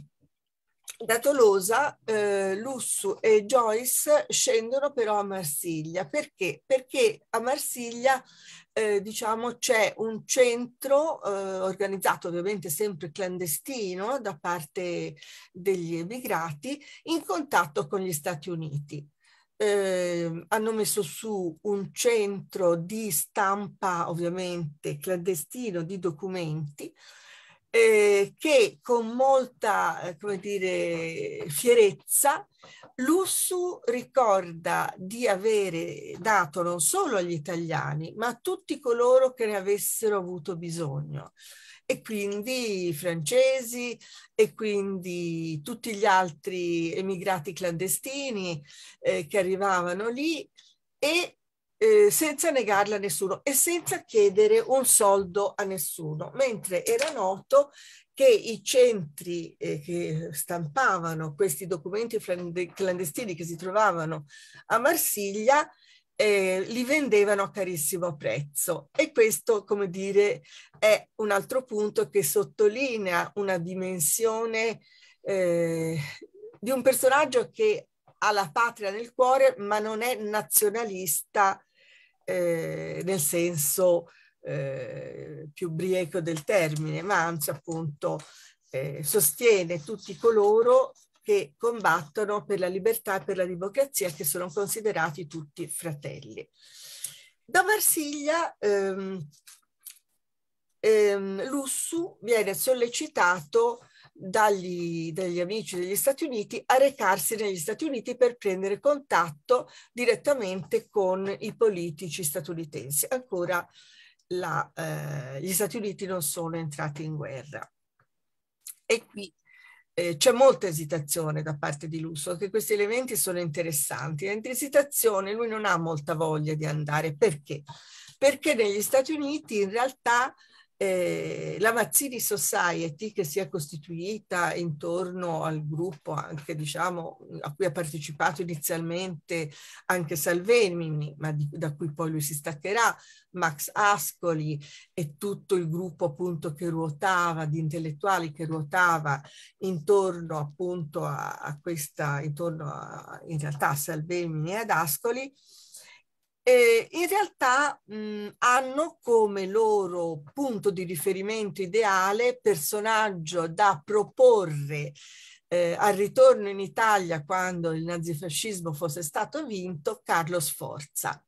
da Tolosa eh, Lussu e Joyce scendono però a Marsiglia. Perché? Perché a Marsiglia eh, diciamo, c'è un centro eh, organizzato ovviamente sempre clandestino da parte degli emigrati in contatto con gli Stati Uniti. Ehm, hanno messo su un centro di stampa, ovviamente clandestino, di documenti, eh, che con molta, eh, come dire, fierezza, Lussu ricorda di avere dato non solo agli italiani, ma a tutti coloro che ne avessero avuto bisogno e quindi i francesi e quindi tutti gli altri emigrati clandestini eh, che arrivavano lì e eh, senza negarla a nessuno e senza chiedere un soldo a nessuno, mentre era noto che i centri eh, che stampavano questi documenti clandestini che si trovavano a Marsiglia eh, li vendevano a carissimo prezzo e questo, come dire, è un altro punto che sottolinea una dimensione eh, di un personaggio che ha la patria nel cuore ma non è nazionalista eh, nel senso eh, più brieco del termine, ma anzi appunto eh, sostiene tutti coloro che combattono per la libertà e per la democrazia, che sono considerati tutti fratelli. Da Marsiglia ehm, ehm, Lussu viene sollecitato dagli, dagli, amici degli Stati Uniti a recarsi negli Stati Uniti per prendere contatto direttamente con i politici statunitensi. Ancora la, eh, gli Stati Uniti non sono entrati in guerra. E qui eh, c'è molta esitazione da parte di Lusso, che questi elementi sono interessanti. Mentre esitazione lui non ha molta voglia di andare, perché? Perché negli Stati Uniti in realtà eh, la Mazzini Society che si è costituita intorno al gruppo anche diciamo a cui ha partecipato inizialmente anche Salvemini ma di, da cui poi lui si staccherà Max Ascoli e tutto il gruppo appunto che ruotava di intellettuali che ruotava intorno appunto a, a questa intorno a, in realtà a Salvemini e ad Ascoli eh, in realtà mh, hanno come loro punto di riferimento ideale personaggio da proporre eh, al ritorno in Italia quando il nazifascismo fosse stato vinto, Carlo Sforza.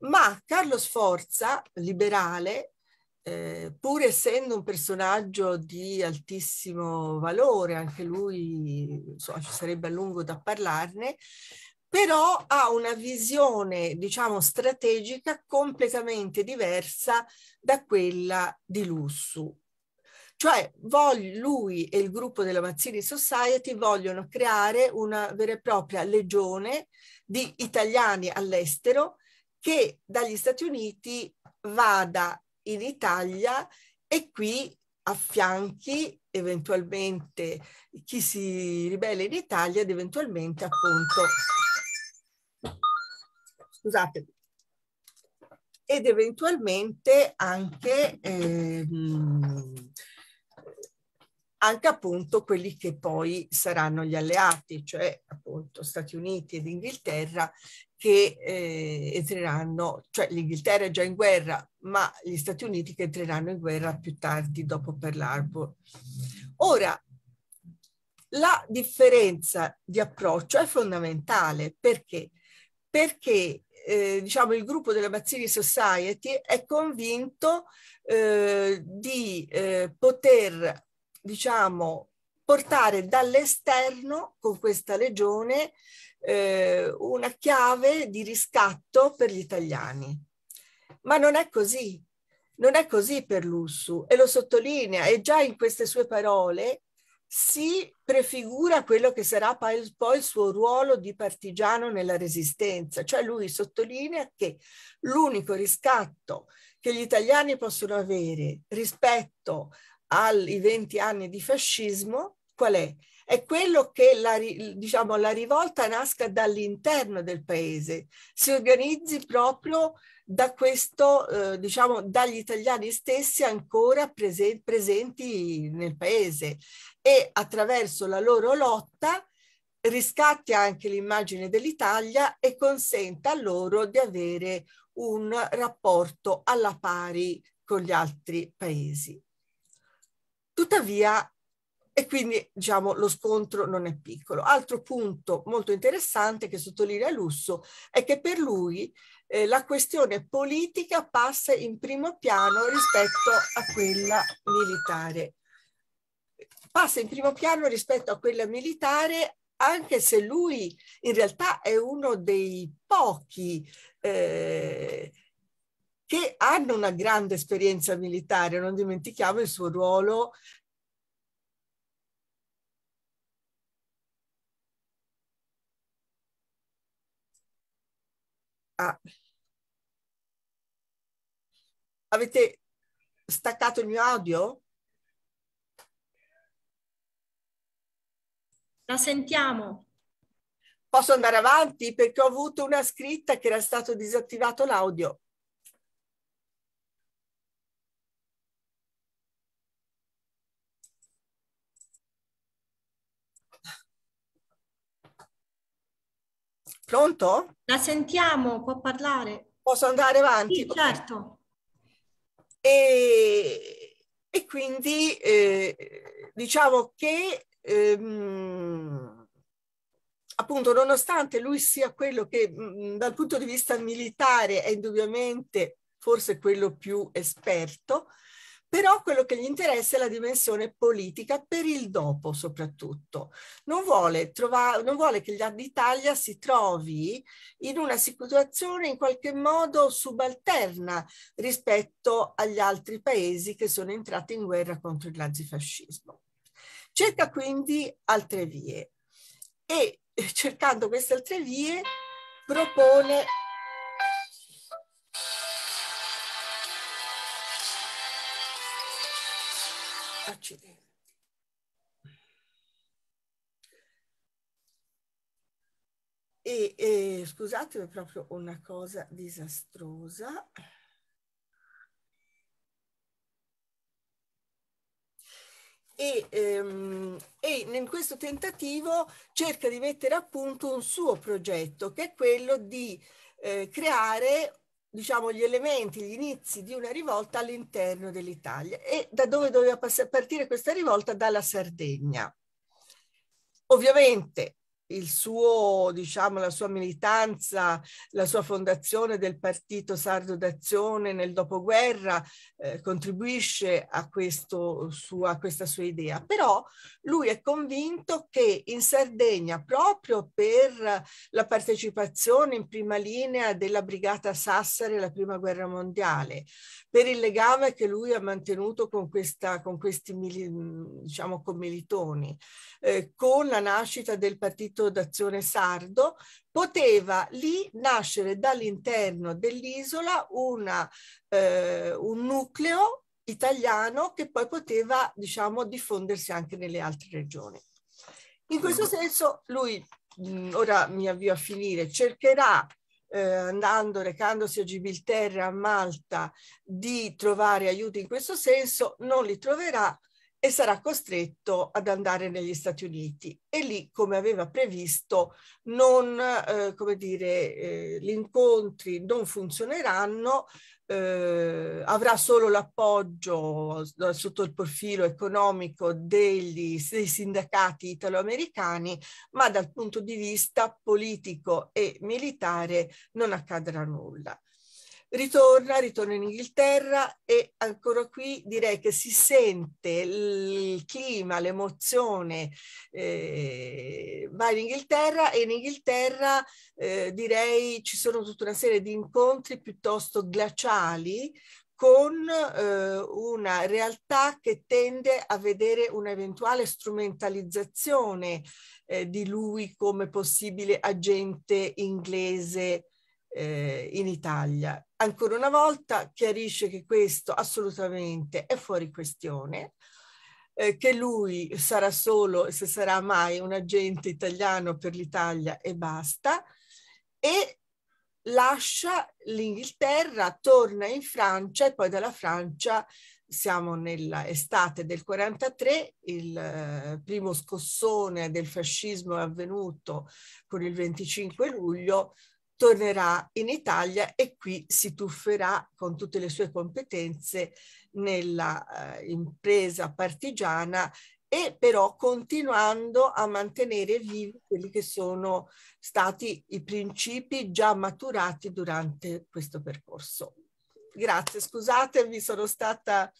Ma Carlo Sforza, liberale, eh, pur essendo un personaggio di altissimo valore, anche lui insomma, ci sarebbe a lungo da parlarne, però ha una visione, diciamo, strategica completamente diversa da quella di Lussu. Cioè, lui e il gruppo della Mazzini Society vogliono creare una vera e propria legione di italiani all'estero che dagli Stati Uniti vada in Italia e qui affianchi eventualmente chi si ribella in Italia ed eventualmente appunto scusate, ed eventualmente anche, eh, anche appunto quelli che poi saranno gli alleati, cioè appunto Stati Uniti ed Inghilterra che eh, entreranno, cioè l'Inghilterra è già in guerra, ma gli Stati Uniti che entreranno in guerra più tardi dopo Pearl Harbor. Ora, la differenza di approccio è fondamentale perché? Perché eh, diciamo, il gruppo della Bazzini Society è convinto eh, di eh, poter diciamo, portare dall'esterno con questa legione eh, una chiave di riscatto per gli italiani. Ma non è così, non è così per Lussu e lo sottolinea e già in queste sue parole si prefigura quello che sarà poi, il suo ruolo di partigiano nella resistenza, cioè lui sottolinea che l'unico riscatto che gli italiani possono avere rispetto ai 20 anni di fascismo qual è? È quello che la, diciamo, la rivolta nasca dall'interno del paese, si organizzi proprio da questo, eh, diciamo, dagli italiani stessi ancora prese presenti nel paese e attraverso la loro lotta riscatti anche l'immagine dell'Italia e consenta loro di avere un rapporto alla pari con gli altri paesi. Tuttavia, e quindi diciamo lo scontro non è piccolo. Altro punto molto interessante che sottolinea Lusso è che per lui eh, la questione politica passa in primo piano rispetto a quella militare. Passa in primo piano rispetto a quella militare anche se lui in realtà è uno dei pochi eh, che hanno una grande esperienza militare, non dimentichiamo il suo ruolo Ah. Avete staccato il mio audio? La sentiamo. Posso andare avanti perché ho avuto una scritta che era stato disattivato l'audio. Pronto? La sentiamo, può parlare. Posso andare avanti? Sì, certo. E, e quindi eh, diciamo che ehm, appunto nonostante lui sia quello che mh, mm, mm, dal punto di vista militare è indubbiamente forse quello più esperto, però quello che gli interessa è la dimensione politica per il dopo soprattutto. Non vuole, trova, non vuole che l'Italia si trovi in una situazione in qualche modo subalterna rispetto agli altri paesi che sono entrati in guerra contro il nazifascismo. Cerca quindi altre vie e eh, cercando queste altre vie propone E eh, scusate, è proprio una cosa disastrosa. E, ehm, e, in questo tentativo cerca di mettere a punto un suo progetto che è quello di eh, creare diciamo, gli elementi, gli inizi di una rivolta all'interno dell'Italia. E da dove doveva partire questa rivolta? Dalla Sardegna. Ovviamente il suo, diciamo, la sua militanza, la sua fondazione del Partito Sardo d'Azione nel dopoguerra eh, contribuisce a, sua, a, questa sua idea. Però lui è convinto che in Sardegna, proprio per la partecipazione in prima linea della Brigata Sassari alla Prima Guerra Mondiale, per il legame che lui ha mantenuto con, questa, con questi mili, diciamo, commilitoni, eh, con la nascita del Partito movimento d'azione sardo, poteva lì nascere dall'interno dell'isola una, eh, un nucleo italiano che poi poteva diciamo, diffondersi anche nelle altre regioni. In questo ecco. senso lui, mh, mm, ora mi avvio a finire, cercherà eh, andando, recandosi a Gibilterra, a Malta, di trovare aiuti in questo senso, non li troverà, e sarà costretto ad andare negli Stati Uniti e lì, come aveva previsto, non, eh, come dire, eh, gli incontri non funzioneranno, eh, avrà solo l'appoggio eh, sotto il profilo economico degli, dei sindacati italoamericani americani ma dal punto di vista politico e militare non accadrà nulla ritorna, ritorna in Inghilterra e ancora qui direi che si sente il clima, l'emozione, eh, va in Inghilterra e in Inghilterra eh, direi ci sono tutta una serie di incontri piuttosto glaciali con eh, una realtà che tende a vedere un'eventuale strumentalizzazione eh, di lui come possibile agente inglese eh, in Italia. Ancora una volta chiarisce che questo assolutamente è fuori questione, eh, che lui sarà solo, se sarà mai, un agente italiano per l'Italia e basta, e lascia l'Inghilterra, torna in Francia e poi dalla Francia siamo nell'estate del 43, il eh, primo scossone del fascismo è avvenuto con il 25 luglio, tornerà in Italia e qui si tufferà con tutte le sue competenze nella eh, impresa partigiana e però continuando a mantenere vivi quelli che sono stati i principi già maturati durante questo percorso. Grazie, scusate, scusatemi, sono stata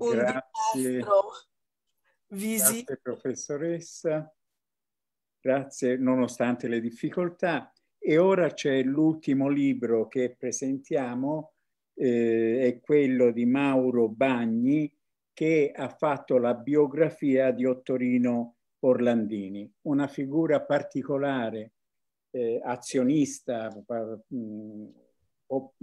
un Grazie. disastro visibile. Grazie professoressa, grazie nonostante le difficoltà. E ora c'è l'ultimo libro che presentiamo, eh, è quello di Mauro Bagni, che ha fatto la biografia di Ottorino Orlandini, una figura particolare, eh, azionista, mh, mm, o,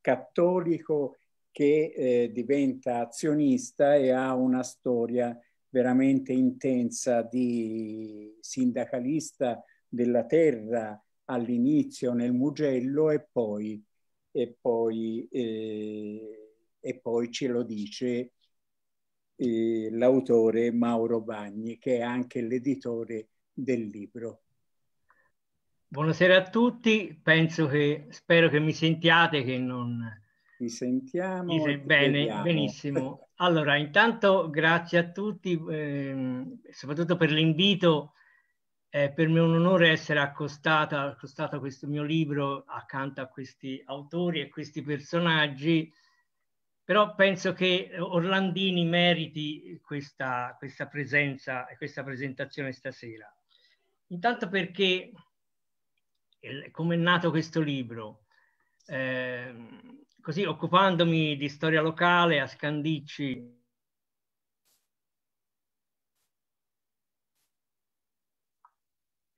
cattolico che eh, diventa azionista e ha una storia veramente intensa di sindacalista della terra, all'inizio nel Mugello e poi, e poi, eh, e poi ce lo dice eh, l'autore Mauro Bagni, che è anche l'editore del libro. Buonasera a tutti, penso che, spero che mi sentiate, che non... Ti sentiamo. Mi sent- bene, vediamo. benissimo. Allora, intanto grazie a tutti, eh, soprattutto per l'invito è eh, per me un onore essere accostata, accostata a questo mio libro accanto a questi autori e questi personaggi, però penso che Orlandini meriti questa, questa presenza e questa presentazione stasera. Intanto perché, come è nato questo libro? Eh, così occupandomi di storia locale a Scandicci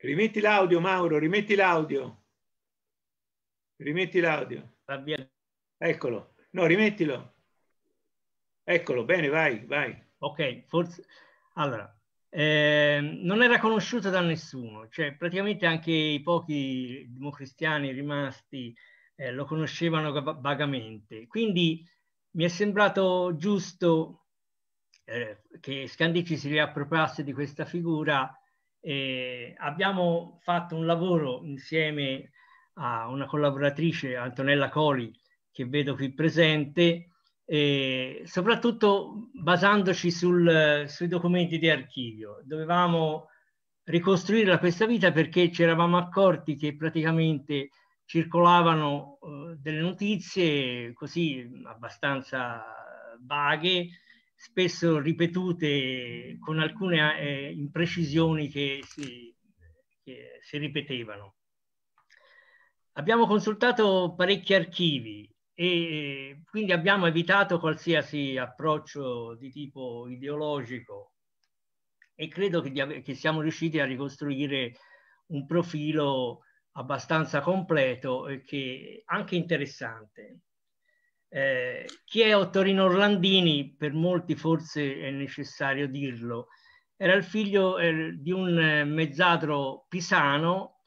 Rimetti l'audio, Mauro, rimetti l'audio. Rimetti l'audio. Eccolo. No, rimettilo. Eccolo, bene, vai, vai. Ok, forse... Allora, eh, non era conosciuta da nessuno, cioè praticamente anche i pochi democristiani rimasti eh, lo conoscevano vagamente. Quindi mi è sembrato giusto eh, che Scandici si riappropriasse di questa figura eh, abbiamo fatto un lavoro insieme a una collaboratrice, Antonella Coli, che vedo qui presente, eh, soprattutto basandoci sul, sui documenti di archivio. Dovevamo ricostruirla questa vita perché ci eravamo accorti che praticamente circolavano eh, delle notizie così abbastanza vaghe spesso ripetute con alcune eh, imprecisioni che si, che si ripetevano. Abbiamo consultato parecchi archivi e eh, quindi abbiamo evitato qualsiasi approccio di tipo ideologico e credo che, che siamo riusciti a ricostruire un profilo abbastanza completo e che anche interessante. Eh, chi è Ottorino Orlandini, per molti forse è necessario dirlo, era il figlio eh, di un eh, mezzadro pisano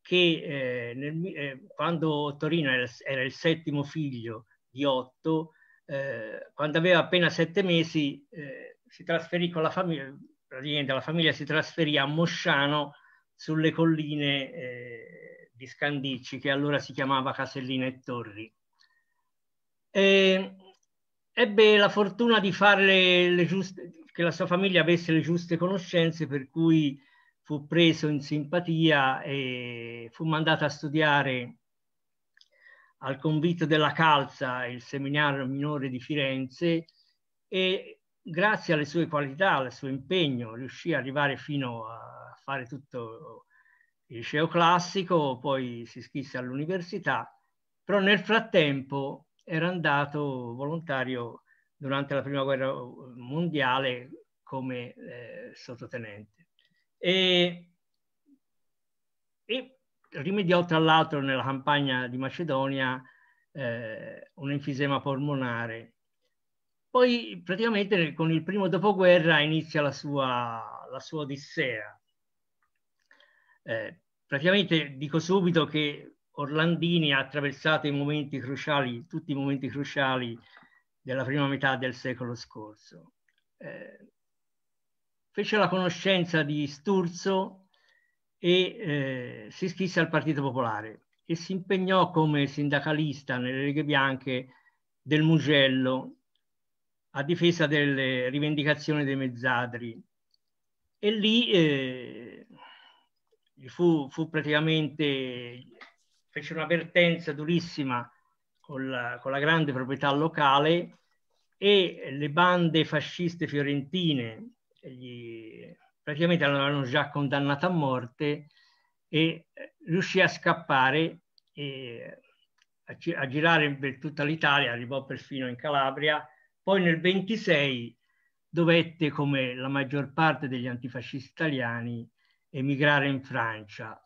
che eh, nel, eh, quando Ottorino era, era, il settimo figlio di Otto, quando aveva appena sette mesi si trasferì con la famiglia, praticamente la famiglia si trasferì a Mosciano sulle colline di Scandicci, che allora si chiamava Casellina e Torri e ehm, ebbe la fortuna di fare le, le giuste, che la sua famiglia avesse le giuste conoscenze, per cui fu preso in simpatia e fu mandato a studiare al convito della Calza, il seminario minore di Firenze, e grazie alle sue qualità, al suo impegno, riuscì ad arrivare fino a fare tutto il liceo classico, poi si iscrisse all'università, però nel frattempo era andato volontario durante la prima guerra mondiale come eh, sottotenente. E, e rimediò tra l'altro nella campagna di Macedonia eh, un enfisema polmonare. Poi praticamente con il primo dopoguerra inizia la sua, la sua odissea. Eh, praticamente dico subito che Orlandini ha attraversato i momenti cruciali, tutti i momenti cruciali della prima metà del secolo scorso. Eh, fece la conoscenza di Sturzo e eh, si iscrisse al Partito Popolare e si impegnò come sindacalista nelle righe bianche del Mugello a difesa delle rivendicazioni dei mezzadri. E lì eh, fu, fu praticamente fece una vertenza durissima con la, con la grande proprietà locale e le bande fasciste fiorentine gli, praticamente l'avevano già condannata a morte e eh, riuscì a scappare e a, a girare per tutta l'Italia, arrivò perfino in Calabria. Poi nel 26 dovette, come la maggior parte degli antifascisti italiani, emigrare in Francia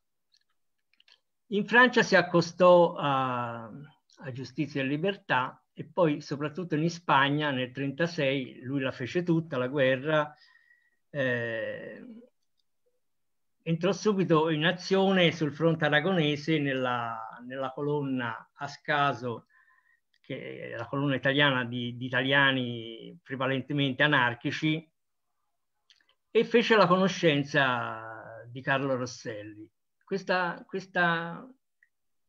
in Francia si accostò a, a Giustizia e Libertà e poi soprattutto in Spagna nel 1936 lui la fece tutta la guerra, eh, entrò subito in azione sul fronte aragonese nella, nella colonna Ascaso, che è la colonna italiana di, di italiani prevalentemente anarchici, e fece la conoscenza di Carlo Rosselli questa, questa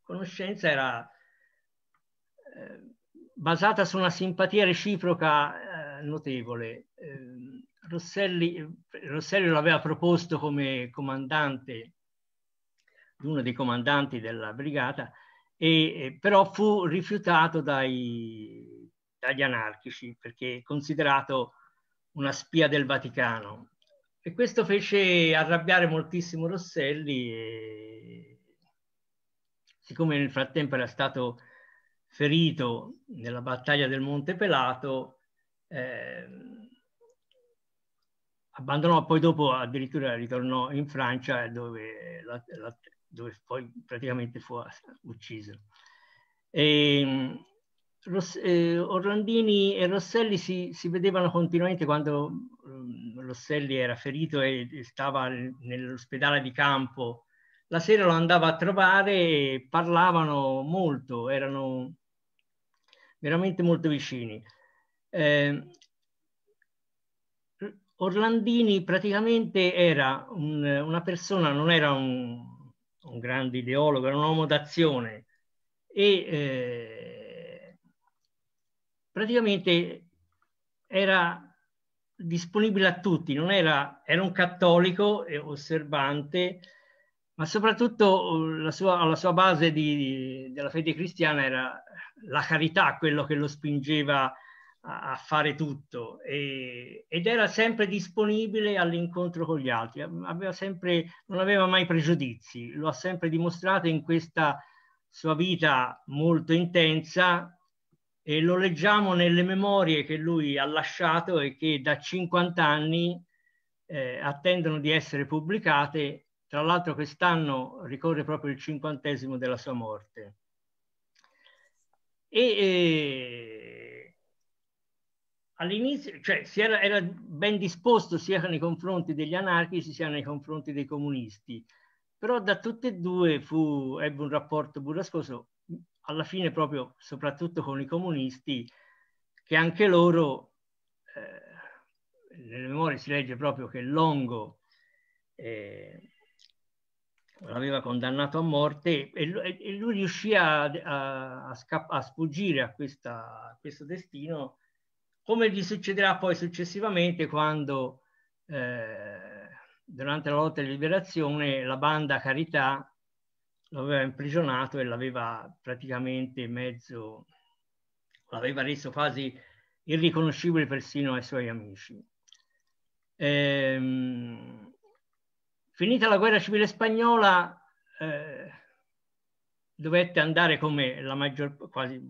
conoscenza era eh, basata su una simpatia reciproca eh, notevole. Eh, Rosselli, eh, Rosselli lo aveva proposto come comandante, uno dei comandanti della brigata, e, eh, però fu rifiutato dai, dagli anarchici perché considerato una spia del Vaticano. E questo fece arrabbiare moltissimo Rosselli e siccome nel frattempo era stato ferito nella battaglia del Monte Pelato, eh, abbandonò, poi dopo addirittura ritornò in Francia dove, la, la, dove poi praticamente fu ucciso. E, ehm, Ross, eh, Orlandini e Rosselli si, si vedevano continuamente quando um, Rosselli era ferito e, e stava nell'ospedale di campo. La sera lo andava a trovare e parlavano molto, erano veramente molto vicini. Eh, Orlandini praticamente era un, una persona, non era un, un, grande ideologo, era un uomo d'azione e eh, praticamente era disponibile a tutti, non era, era un cattolico e eh, osservante, ma soprattutto eh, la sua, alla sua base di, della fede cristiana era la carità, quello che lo spingeva a, a fare tutto e, ed era sempre disponibile all'incontro con gli altri, aveva sempre, non aveva mai pregiudizi, lo ha sempre dimostrato in questa sua vita molto intensa e lo leggiamo nelle memorie che lui ha lasciato e che da 50 anni eh, attendono di essere pubblicate. Tra l'altro quest'anno ricorre proprio il cinquantesimo della sua morte. E, eh, all'inizio, cioè, si era, era, ben disposto sia nei confronti degli anarchici sia nei confronti dei comunisti, però da tutte e due fu, ebbe un rapporto burrascoso alla fine proprio soprattutto con i comunisti che anche loro eh, nelle memorie si legge proprio che Longo eh, l'aveva condannato a morte e, lui, e lui riuscì a, a, a, a sfuggire a, questa, a, questo destino come gli succederà poi successivamente quando eh, durante la lotta di liberazione la banda Carità lo aveva imprigionato e l'aveva praticamente mezzo, l'aveva reso quasi irriconoscibile persino ai suoi amici. Ehm, finita la guerra civile spagnola, eh, dovette andare come la maggior, quasi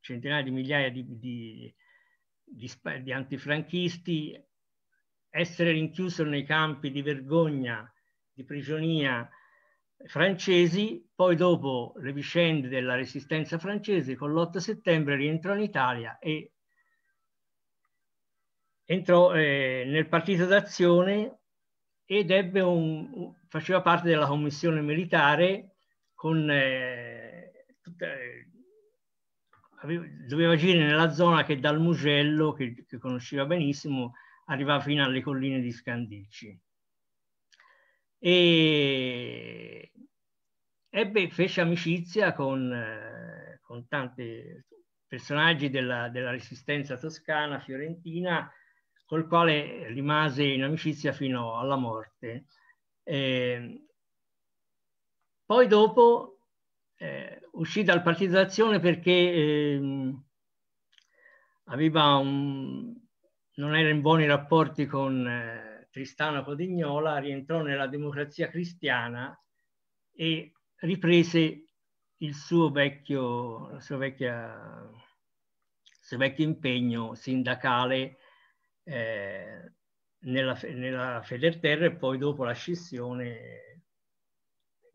centinaia di migliaia di, di, di, di antifranchisti, essere rinchiuso nei campi di vergogna, di prigionia, francesi, poi dopo le vicende della resistenza francese con l'8 settembre rientrò in Italia e entrò eh, nel partito d'azione ed ebbe un, faceva parte della commissione militare con, eh, tutta, eh, doveva agire nella zona che dal Mugello, che, che conosceva benissimo, arrivava fino alle colline di Scandicci e ebbe, fece amicizia con, eh, con tanti personaggi della, della resistenza toscana, fiorentina, col quale rimase in amicizia fino alla morte. Eh, poi dopo eh, uscì dal Partito d'Azione perché eh, aveva un, non era in buoni rapporti con eh, Tristano Codignola rientrò nella democrazia cristiana e riprese il suo vecchio, il suo vecchia, il suo vecchio impegno sindacale eh, nella, nella Federterra e poi dopo la scissione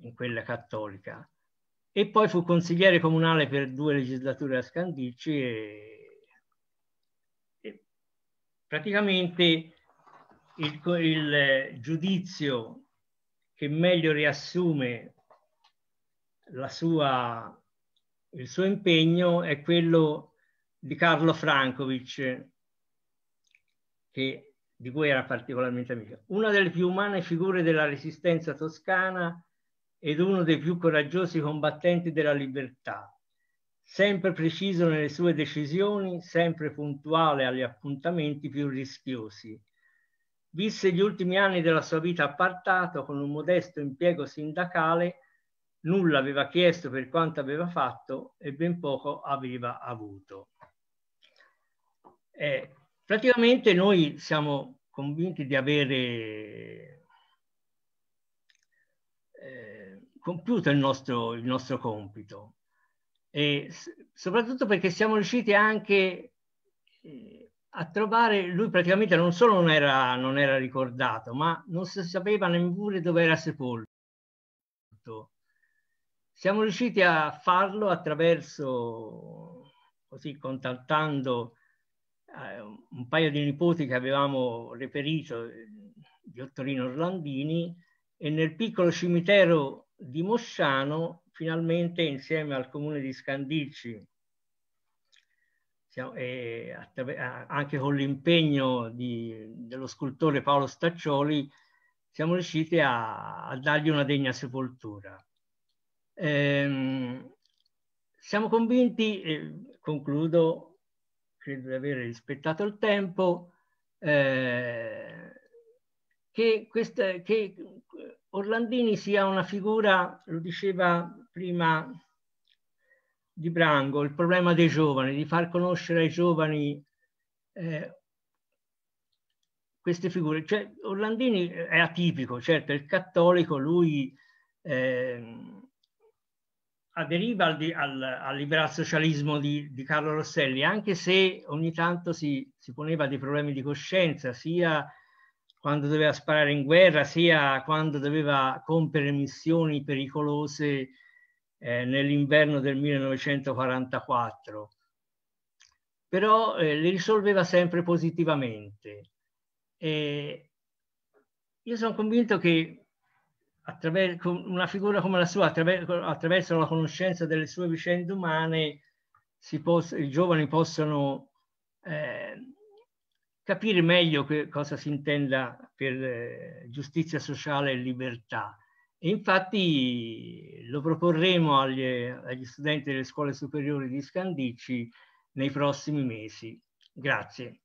in quella cattolica. E poi fu consigliere comunale per due legislature a Scandicci e, e praticamente il, il eh, giudizio che meglio riassume la sua il suo impegno è quello di Carlo Frankovic, che, di cui era particolarmente amico. Una delle più umane figure della resistenza toscana ed uno dei più coraggiosi combattenti della libertà. Sempre preciso nelle sue decisioni, sempre puntuale agli appuntamenti più rischiosi. Visse gli ultimi anni della sua vita appartato con un modesto impiego sindacale, nulla aveva chiesto per quanto aveva fatto e ben poco aveva avuto. Eh, praticamente noi siamo convinti di avere eh, compiuto il nostro, il nostro compito e soprattutto perché siamo riusciti anche eh, a trovare, lui praticamente non solo non era, non era ricordato, ma non si sapeva neppure dove era sepolto. Siamo riusciti a farlo attraverso, così contattando eh, un paio di nipoti che avevamo reperito eh, di Ottorino Orlandini e nel piccolo cimitero di Mosciano, finalmente insieme al comune di Scandicci siamo, eh, anche con l'impegno dello scultore Paolo Staccioli, siamo riusciti a, a dargli una degna sepoltura. Ehm, siamo convinti, eh, concludo, credo di aver rispettato il tempo, eh, che, questa, che Orlandini sia una figura, lo diceva prima di Brango, il problema dei giovani, di far conoscere ai giovani eh, queste figure. Cioè, Orlandini è atipico, certo, il cattolico, lui eh, aderiva al, al, al liberal socialismo di, di, Carlo Rosselli, anche se ogni tanto si, si poneva dei problemi di coscienza, sia quando doveva sparare in guerra, sia quando doveva compiere missioni pericolose eh, nell'inverno del 1944, però eh, li risolveva sempre positivamente. E io sono convinto che una figura come la sua, attraver attraverso la conoscenza delle sue vicende umane, i giovani possono eh, capire meglio cosa si intenda per eh, giustizia sociale e libertà. E infatti lo proporremo agli, agli studenti delle scuole superiori di Scandicci nei prossimi mesi. Grazie.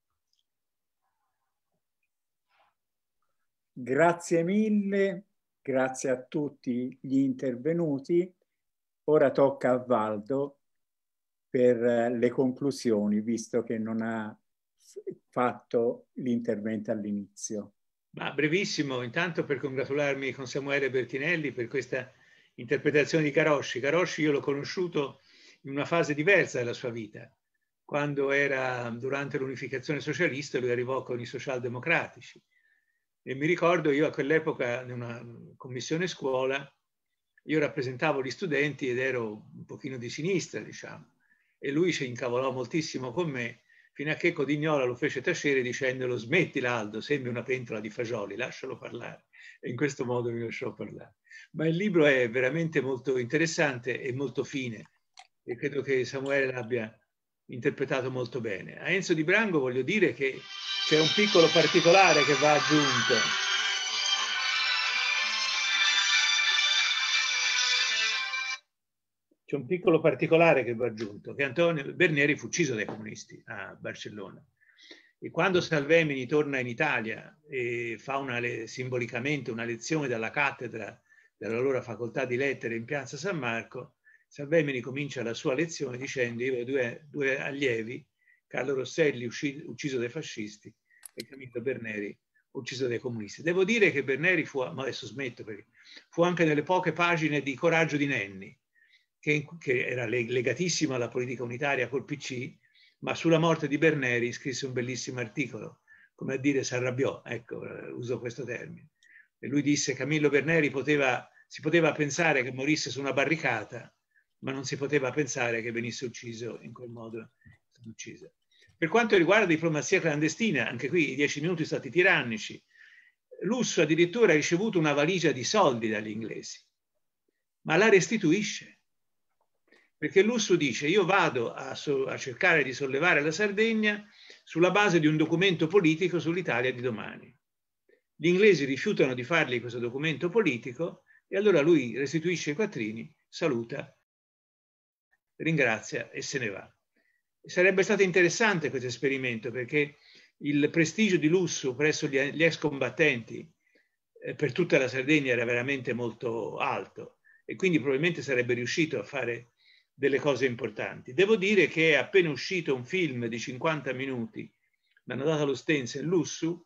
Grazie mille, grazie a tutti gli intervenuti. Ora tocca a Valdo per eh, le conclusioni, visto che non ha fatto l'intervento all'inizio. Ma brevissimo, intanto per congratularmi con Samuele Bertinelli per questa interpretazione di Carosci. Carosci io l'ho conosciuto in una fase diversa della sua vita, quando era durante l'unificazione socialista, lui arrivò con i socialdemocratici. E mi ricordo io a quell'epoca in una commissione scuola, io rappresentavo gli studenti ed ero un pochino di sinistra, diciamo, e lui si incavolò moltissimo con me fino a che Codignola lo fece tacere dicendolo smettila Aldo, sembri una pentola di fagioli, lascialo parlare. E in questo modo mi lasciò parlare. Ma il libro è veramente molto interessante e molto fine e credo che Samuele l'abbia interpretato molto bene. A Enzo Di Brango voglio dire che c'è un piccolo particolare che va aggiunto. C'è un piccolo particolare che va aggiunto, che Antonio Bernieri fu ucciso dai comunisti a Barcellona. E quando Salvemini torna in Italia e fa una, simbolicamente una lezione dalla cattedra della loro facoltà di lettere in piazza San Marco, Salvemini comincia la sua lezione dicendo io ho due, due allievi, Carlo Rosselli usci, ucciso dai fascisti e Camillo Berneri ucciso dai comunisti. Devo dire che Berneri fu, ma adesso smetto perché, fu anche nelle poche pagine di Coraggio di Nenni, che, che era legatissima alla politica unitaria col PC, ma sulla morte di Berneri scrisse un bellissimo articolo, come a dire si arrabbiò, ecco, eh, uso questo termine. E lui disse Camillo Berneri poteva, si poteva pensare che morisse su una barricata, ma non si poteva pensare che venisse ucciso in quel modo. Ucciso. Per quanto riguarda la diplomazia clandestina, anche qui i dieci minuti sono stati tirannici. Lusso addirittura ha ricevuto una valigia di soldi dagli inglesi, ma la restituisce perché Lusso dice io vado a, so, a, cercare di sollevare la Sardegna sulla base di un documento politico sull'Italia di domani. Gli inglesi rifiutano di fargli questo documento politico e allora lui restituisce i quattrini, saluta, ringrazia e se ne va. Sarebbe stato interessante questo esperimento perché il prestigio di Lusso presso gli, ex combattenti eh, per tutta la Sardegna era veramente molto alto e quindi probabilmente sarebbe riuscito a fare delle cose importanti. Devo dire che è appena uscito un film di 50 minuti, l'hanno dato lo in Lussu,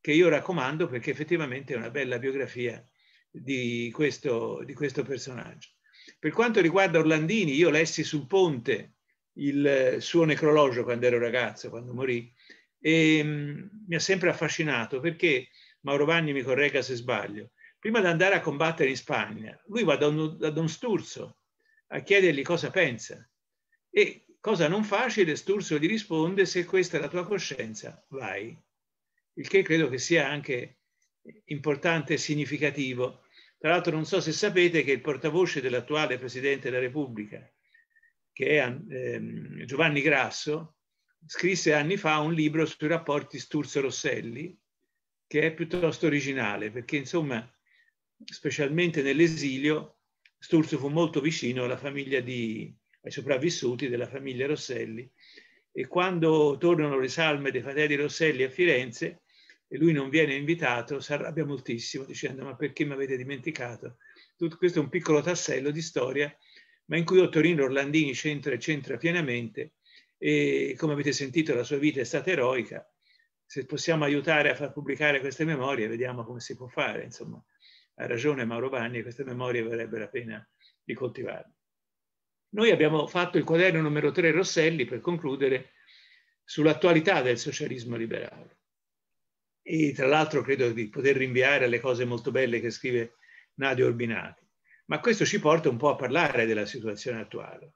che io raccomando perché effettivamente è una bella biografia di questo, di questo personaggio. Per quanto riguarda Orlandini, io lessi sul ponte il suo necrologio quando ero ragazzo, quando morì, e mm, mi ha sempre affascinato perché, Mauro Vanni mi corregga se sbaglio, prima di andare a combattere in Spagna, lui va da Don, da un sturzo a chiedergli cosa pensa. E cosa non facile, Sturzo gli risponde, se questa è la tua coscienza, vai. Il che credo che sia anche importante e significativo. Tra l'altro non so se sapete che il portavoce dell'attuale Presidente della Repubblica, che è ehm, Giovanni Grasso, scrisse anni fa un libro sui rapporti Sturzo-Rosselli, che è piuttosto originale, perché insomma, specialmente nell'esilio, Sturzo fu molto vicino alla famiglia di, ai sopravvissuti della famiglia Rosselli e quando tornano le salme dei fratelli Rosselli a Firenze e lui non viene invitato, si arrabbia moltissimo dicendo ma perché mi avete dimenticato? Tutto questo è un piccolo tassello di storia, ma in cui Ottorino Orlandini c'entra e c'entra pienamente e come avete sentito la sua vita è stata eroica. Se possiamo aiutare a far pubblicare queste memorie, vediamo come si può fare, insomma ha ragione Mauro Bagni, queste memorie varrebbe la pena di coltivarle. Noi abbiamo fatto il quaderno numero 3 Rosselli, per concludere, sull'attualità del socialismo liberale. E tra l'altro credo di poter rinviare alle cose molto belle che scrive Nadio Orbinati. Ma questo ci porta un po' a parlare della situazione attuale,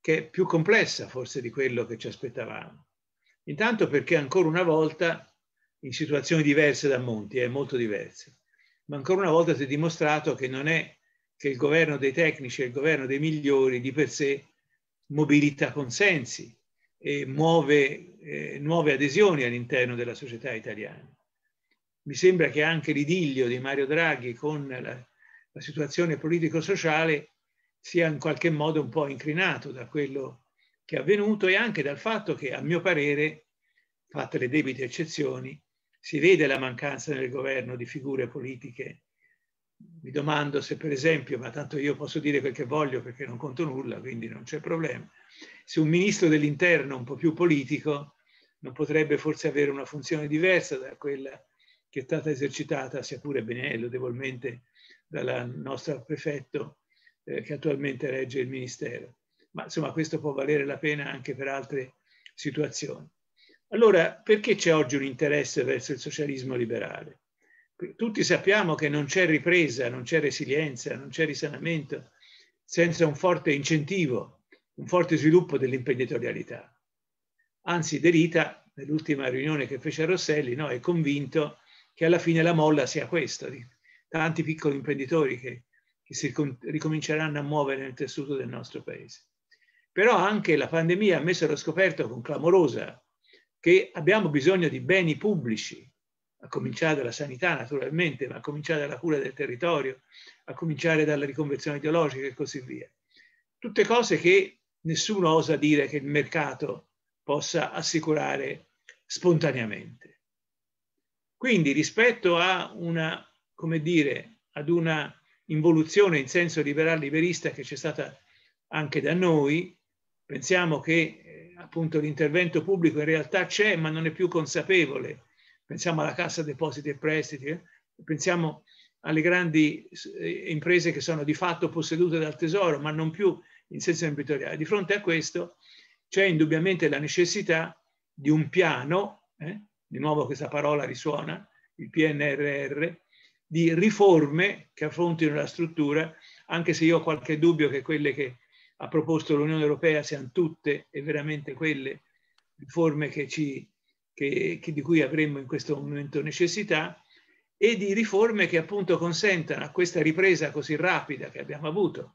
che è più complessa forse di quello che ci aspettavamo. Intanto perché ancora una volta in situazioni diverse da Monti, è eh, molto diverse ma ancora una volta si è dimostrato che non è che il governo dei tecnici e il governo dei migliori di per sé mobilita consensi e muove eh, nuove adesioni all'interno della società italiana. Mi sembra che anche l'idillio di Mario Draghi con la, la situazione politico-sociale sia in qualche modo un po' incrinato da quello che è avvenuto e anche dal fatto che, a mio parere, fatte le debite eccezioni, si vede la mancanza nel governo di figure politiche. Mi domando se per esempio, ma tanto io posso dire quel che voglio perché non conto nulla, quindi non c'è problema, se un ministro dell'interno un po' più politico non potrebbe forse avere una funzione diversa da quella che è stata esercitata, sia pure bene lodevolmente, dal nostro prefetto eh, che attualmente regge il Ministero. Ma insomma questo può valere la pena anche per altre situazioni. Allora, perché c'è oggi un interesse verso il socialismo liberale? Tutti sappiamo che non c'è ripresa, non c'è resilienza, non c'è risanamento senza un forte incentivo, un forte sviluppo dell'imprenditorialità. Anzi, Derita, nell'ultima riunione che fece a Rosselli, no, è convinto che alla fine la molla sia questa, di tanti piccoli imprenditori che, che si ricominceranno a muovere nel tessuto del nostro paese. Però anche la pandemia ha messo allo scoperto con clamorosa che abbiamo bisogno di beni pubblici, a cominciare dalla sanità naturalmente, ma a cominciare dalla cura del territorio, a cominciare dalla riconversione ideologica e così via. Tutte cose che nessuno osa dire che il mercato possa assicurare spontaneamente. Quindi rispetto a una, come dire, ad una involuzione in senso liberal-liberista che c'è stata anche da noi, pensiamo che appunto l'intervento pubblico in realtà c'è ma non è più consapevole. Pensiamo alla Cassa Depositi e Prestiti, eh? pensiamo alle grandi eh, imprese che sono di fatto possedute dal tesoro ma non più in senso imprenditoriale. Di fronte a questo c'è indubbiamente la necessità di un piano, eh? di nuovo questa parola risuona, il PNRR, di riforme che affrontino la struttura, anche se io ho qualche dubbio che quelle che ha proposto l'Unione Europea siano tutte e veramente quelle riforme che ci, che, che di cui avremmo in questo momento necessità e di riforme che appunto consentano a questa ripresa così rapida che abbiamo avuto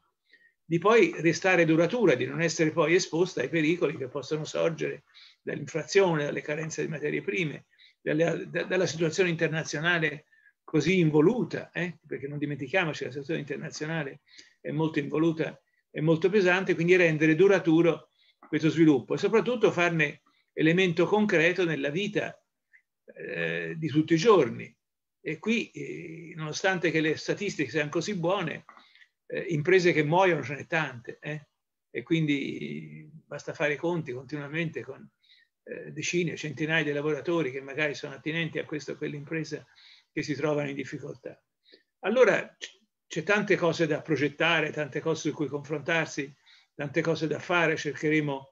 di poi restare duratura, di non essere poi esposta ai pericoli che possono sorgere dall'inflazione, dalle carenze di materie prime, dalle, da, dalla situazione internazionale così involuta, eh? perché non dimentichiamoci la situazione internazionale è molto involuta è molto pesante, quindi rendere duraturo questo sviluppo e soprattutto farne elemento concreto nella vita eh, di tutti i giorni. E qui, eh, nonostante che le statistiche siano così buone, eh, imprese che muoiono ce ne tante eh, e quindi basta fare i conti continuamente con eh, decine, centinaia di lavoratori che magari sono attinenti a questa o quell'impresa che si trovano in difficoltà. Allora c'è tante cose da progettare, tante cose su cui confrontarsi, tante cose da fare, cercheremo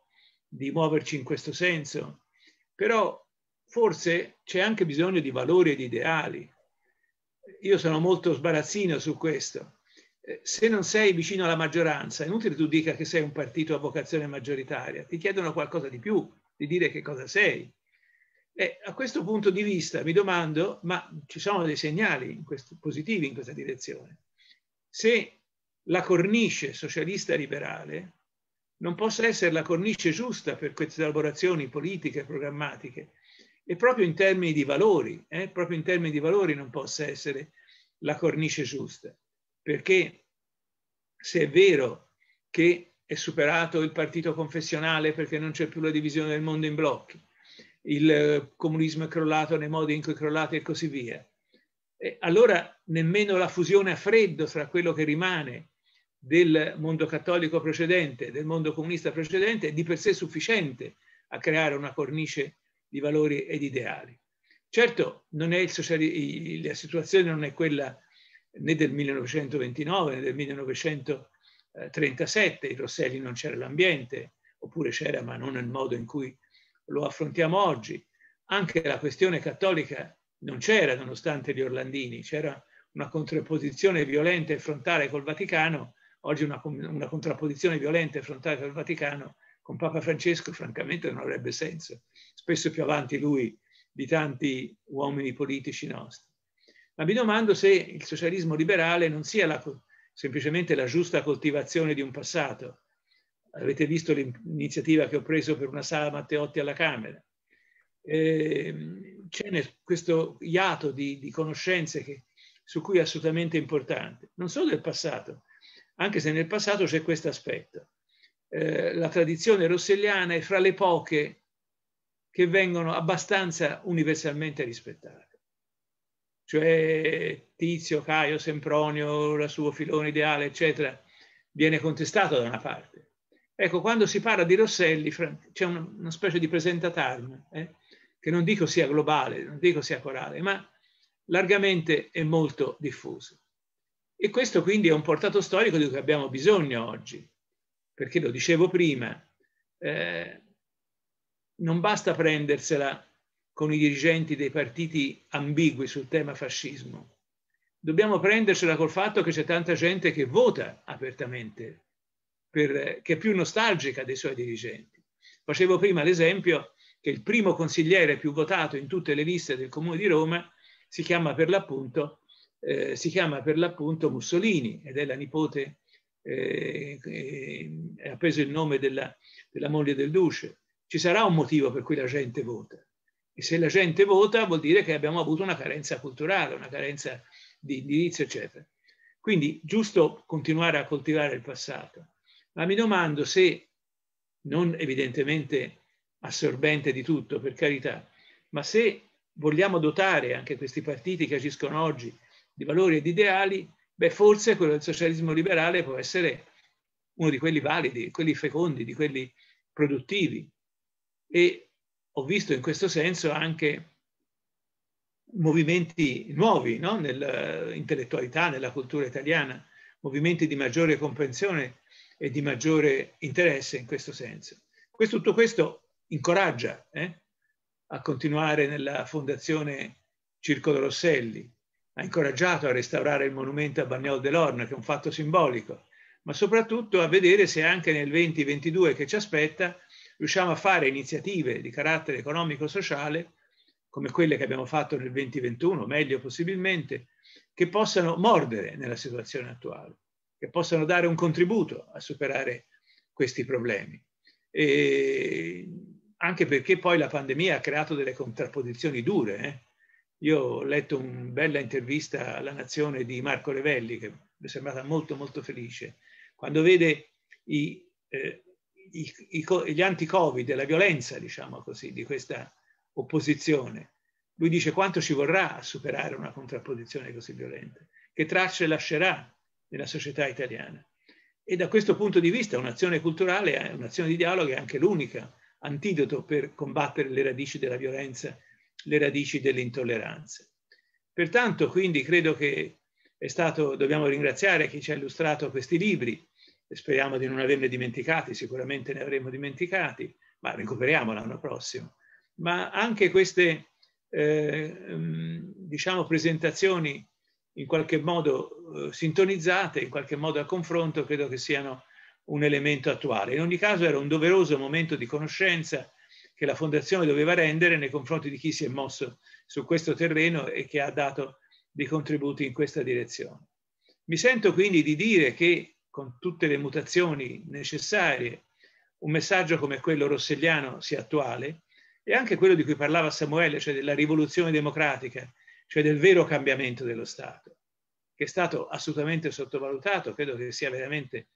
di muoverci in questo senso, però forse c'è anche bisogno di valori e di ideali. Io sono molto sbarazzino su questo. Eh, se non sei vicino alla maggioranza, è inutile tu dica che sei un partito a vocazione maggioritaria, ti chiedono qualcosa di più, di dire che cosa sei. E a questo punto di vista mi domando, ma ci sono dei segnali in questo, positivi in questa direzione? se la cornice socialista liberale non possa essere la cornice giusta per queste elaborazioni politiche e programmatiche e proprio in termini di valori, eh, proprio in termini di valori non possa essere la cornice giusta, perché se è vero che è superato il partito confessionale perché non c'è più la divisione del mondo in blocchi, il eh, comunismo è crollato nei modi in cui è crollato e così via, allora nemmeno la fusione a freddo fra quello che rimane del mondo cattolico precedente, del mondo comunista precedente, è di per sé sufficiente a creare una cornice di valori ed ideali. Certo, sociali, la situazione non è quella né del 1929 né del 1937, in Rosselli non c'era l'ambiente, oppure c'era ma non nel modo in cui lo affrontiamo oggi. Anche la questione cattolica non c'era, nonostante gli Orlandini, c'era una contrapposizione violenta e frontale col Vaticano, oggi una, una contrapposizione violenta e frontale col Vaticano con Papa Francesco francamente non avrebbe senso, spesso più avanti lui di tanti uomini politici nostri. Ma mi domando se il socialismo liberale non sia la, semplicemente la giusta coltivazione di un passato. Avete visto l'iniziativa che ho preso per una sala Matteotti alla Camera. Eh, c'è questo iato di, di conoscenze che, su cui è assolutamente importante, non solo del passato, anche se nel passato c'è questo aspetto. Eh, la tradizione rosselliana è fra le poche che vengono abbastanza universalmente rispettate. Cioè Tizio, Caio, Sempronio, la suo filone ideale, eccetera, viene contestato da una parte. Ecco, quando si parla di Rosselli c'è una, una specie di presentatarme, eh? che non dico sia globale, non dico sia corale, ma largamente è molto diffuso. E questo quindi è un portato storico di cui abbiamo bisogno oggi, perché lo dicevo prima, eh, non basta prendersela con i dirigenti dei partiti ambigui sul tema fascismo, dobbiamo prendercela col fatto che c'è tanta gente che vota apertamente, per, che è più nostalgica dei suoi dirigenti. Facevo prima l'esempio che il primo consigliere più votato in tutte le liste del Comune di Roma si chiama per l'appunto, eh, per Mussolini ed è la nipote, eh, eh, ha preso il nome della, della moglie del Duce. Ci sarà un motivo per cui la gente vota. E se la gente vota vuol dire che abbiamo avuto una carenza culturale, una carenza di indirizzo, eccetera. Quindi giusto continuare a coltivare il passato. Ma mi domando se, non evidentemente assorbente di tutto, per carità, ma se vogliamo dotare anche questi partiti che agiscono oggi di valori e di ideali, beh forse quello del socialismo liberale può essere uno di quelli validi, di quelli fecondi, di quelli produttivi. E ho visto in questo senso anche movimenti nuovi no? nell'intellettualità, eh, nella cultura italiana, movimenti di maggiore comprensione e di maggiore interesse in questo senso. Questo, tutto questo incoraggia eh, a continuare nella fondazione Circo Rosselli, ha incoraggiato a restaurare il monumento a Bagnol dell'Orna, che è un fatto simbolico, ma soprattutto a vedere se anche nel 2022 che ci aspetta riusciamo a fare iniziative di carattere economico-sociale come quelle che abbiamo fatto nel 2021, meglio possibilmente, che possano mordere nella situazione attuale, che possano dare un contributo a superare questi problemi. E anche perché poi la pandemia ha creato delle contrapposizioni dure. Eh? Io ho letto una bella intervista alla Nazione di Marco Revelli, che mi è sembrata molto molto felice, quando vede i, eh, i, i, gli anti-Covid la violenza, diciamo così, di questa opposizione. Lui dice quanto ci vorrà a superare una contrapposizione così violenta, che tracce lascerà nella società italiana. E da questo punto di vista un'azione culturale, eh, un'azione di dialogo è anche l'unica antidoto per combattere le radici della violenza, le radici dell'intolleranza. Pertanto, quindi, credo che è stato, dobbiamo ringraziare chi ci ha illustrato questi libri, speriamo di non averne dimenticati, sicuramente ne avremo dimenticati, ma recuperiamo l'anno prossimo. Ma anche queste, eh, mm, diciamo, presentazioni in qualche modo eh, sintonizzate, in qualche modo a confronto, credo che siano un elemento attuale. In ogni caso era un doveroso momento di conoscenza che la Fondazione doveva rendere nei confronti di chi si è mosso su questo terreno e che ha dato dei contributi in questa direzione. Mi sento quindi di dire che con tutte le mutazioni necessarie un messaggio come quello rosselliano sia attuale e anche quello di cui parlava Samuele, cioè della rivoluzione democratica, cioè del vero cambiamento dello Stato, che è stato assolutamente sottovalutato, credo che sia veramente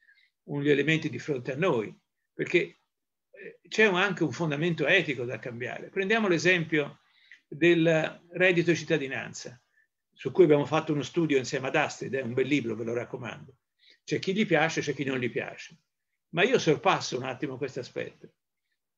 gli elementi di fronte a noi, perché eh, c'è anche un fondamento etico da cambiare. Prendiamo l'esempio del reddito cittadinanza, su cui abbiamo fatto uno studio insieme ad Astrid, è un bel libro, ve lo raccomando. C'è chi gli piace, c'è chi non gli piace. Ma io sorpasso un attimo questo aspetto.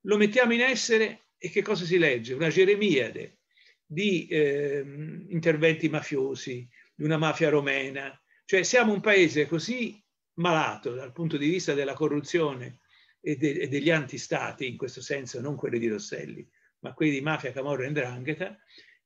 Lo mettiamo in essere e che cosa si legge? Una geremiade di eh, interventi mafiosi, di una mafia romena. Cioè siamo un paese così malato dal punto di vista della corruzione e, de e degli antistati, in questo senso non quelli di Rosselli, ma quelli di mafia, camorra e ndrangheta,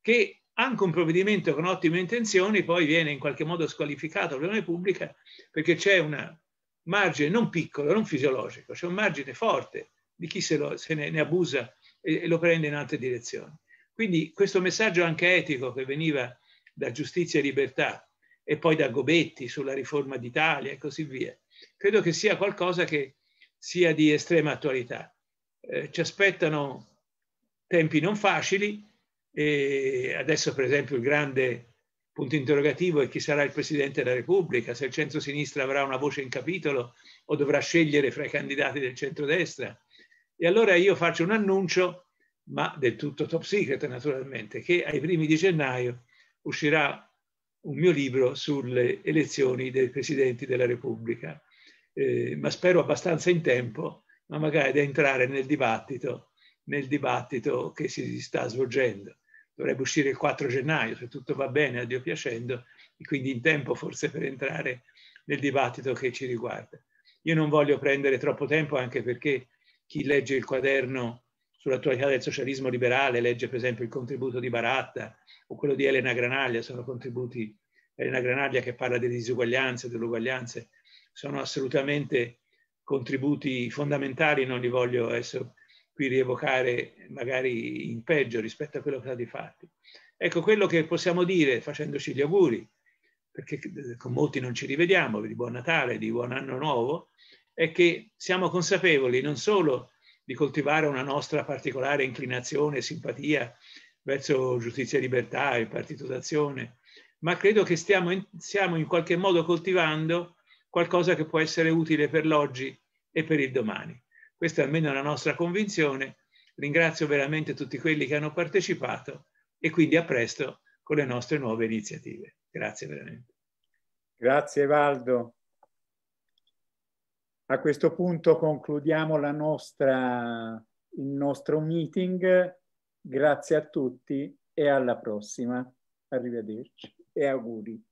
che anche un provvedimento con ottime intenzioni poi viene in qualche modo squalificato all'opinione pubblica perché c'è un margine non piccolo, non fisiologico, c'è un margine forte di chi se, lo, se ne, ne, abusa e, e lo prende in altre direzioni. Quindi questo messaggio anche etico che veniva da giustizia e libertà e poi da Gobetti sulla riforma d'Italia e così via. Credo che sia qualcosa che sia di estrema attualità. Eh, ci aspettano tempi non facili e adesso per esempio il grande punto interrogativo è chi sarà il Presidente della Repubblica, se il centro-sinistra avrà una voce in capitolo o dovrà scegliere fra i candidati del centro-destra. E allora io faccio un annuncio, ma del tutto top secret naturalmente, che ai primi di gennaio uscirà un mio libro sulle elezioni dei presidenti della Repubblica, eh, ma spero abbastanza in tempo, ma magari da entrare nel dibattito, nel dibattito che si sta svolgendo. Dovrebbe uscire il 4 gennaio, se tutto va bene, a Dio piacendo, e quindi in tempo forse per entrare nel dibattito che ci riguarda. Io non voglio prendere troppo tempo anche perché chi legge il quaderno sull'attualità del socialismo liberale, legge per esempio il contributo di Baratta o quello di Elena Granaglia, sono contributi, Elena Granaglia che parla delle disuguaglianze, delle uguaglianze, sono assolutamente contributi fondamentali, non li voglio adesso qui rievocare magari in peggio rispetto a quello che ha stati fatti. Ecco quello che possiamo dire facendoci gli auguri, perché eh, con molti non ci rivediamo, di buon Natale, di buon anno nuovo, è che siamo consapevoli non solo di di coltivare una nostra particolare inclinazione e simpatia verso giustizia e libertà e partito d'azione, ma credo che stiamo in, stiamo in qualche modo coltivando qualcosa che può essere utile per l'oggi e per il domani. Questa è almeno la nostra convinzione. Ringrazio veramente tutti quelli che hanno partecipato e quindi a presto con le nostre nuove iniziative. Grazie veramente. Grazie Valdo. A questo punto concludiamo la nostra, il nostro meeting. Grazie a tutti e alla prossima. Arrivederci e auguri.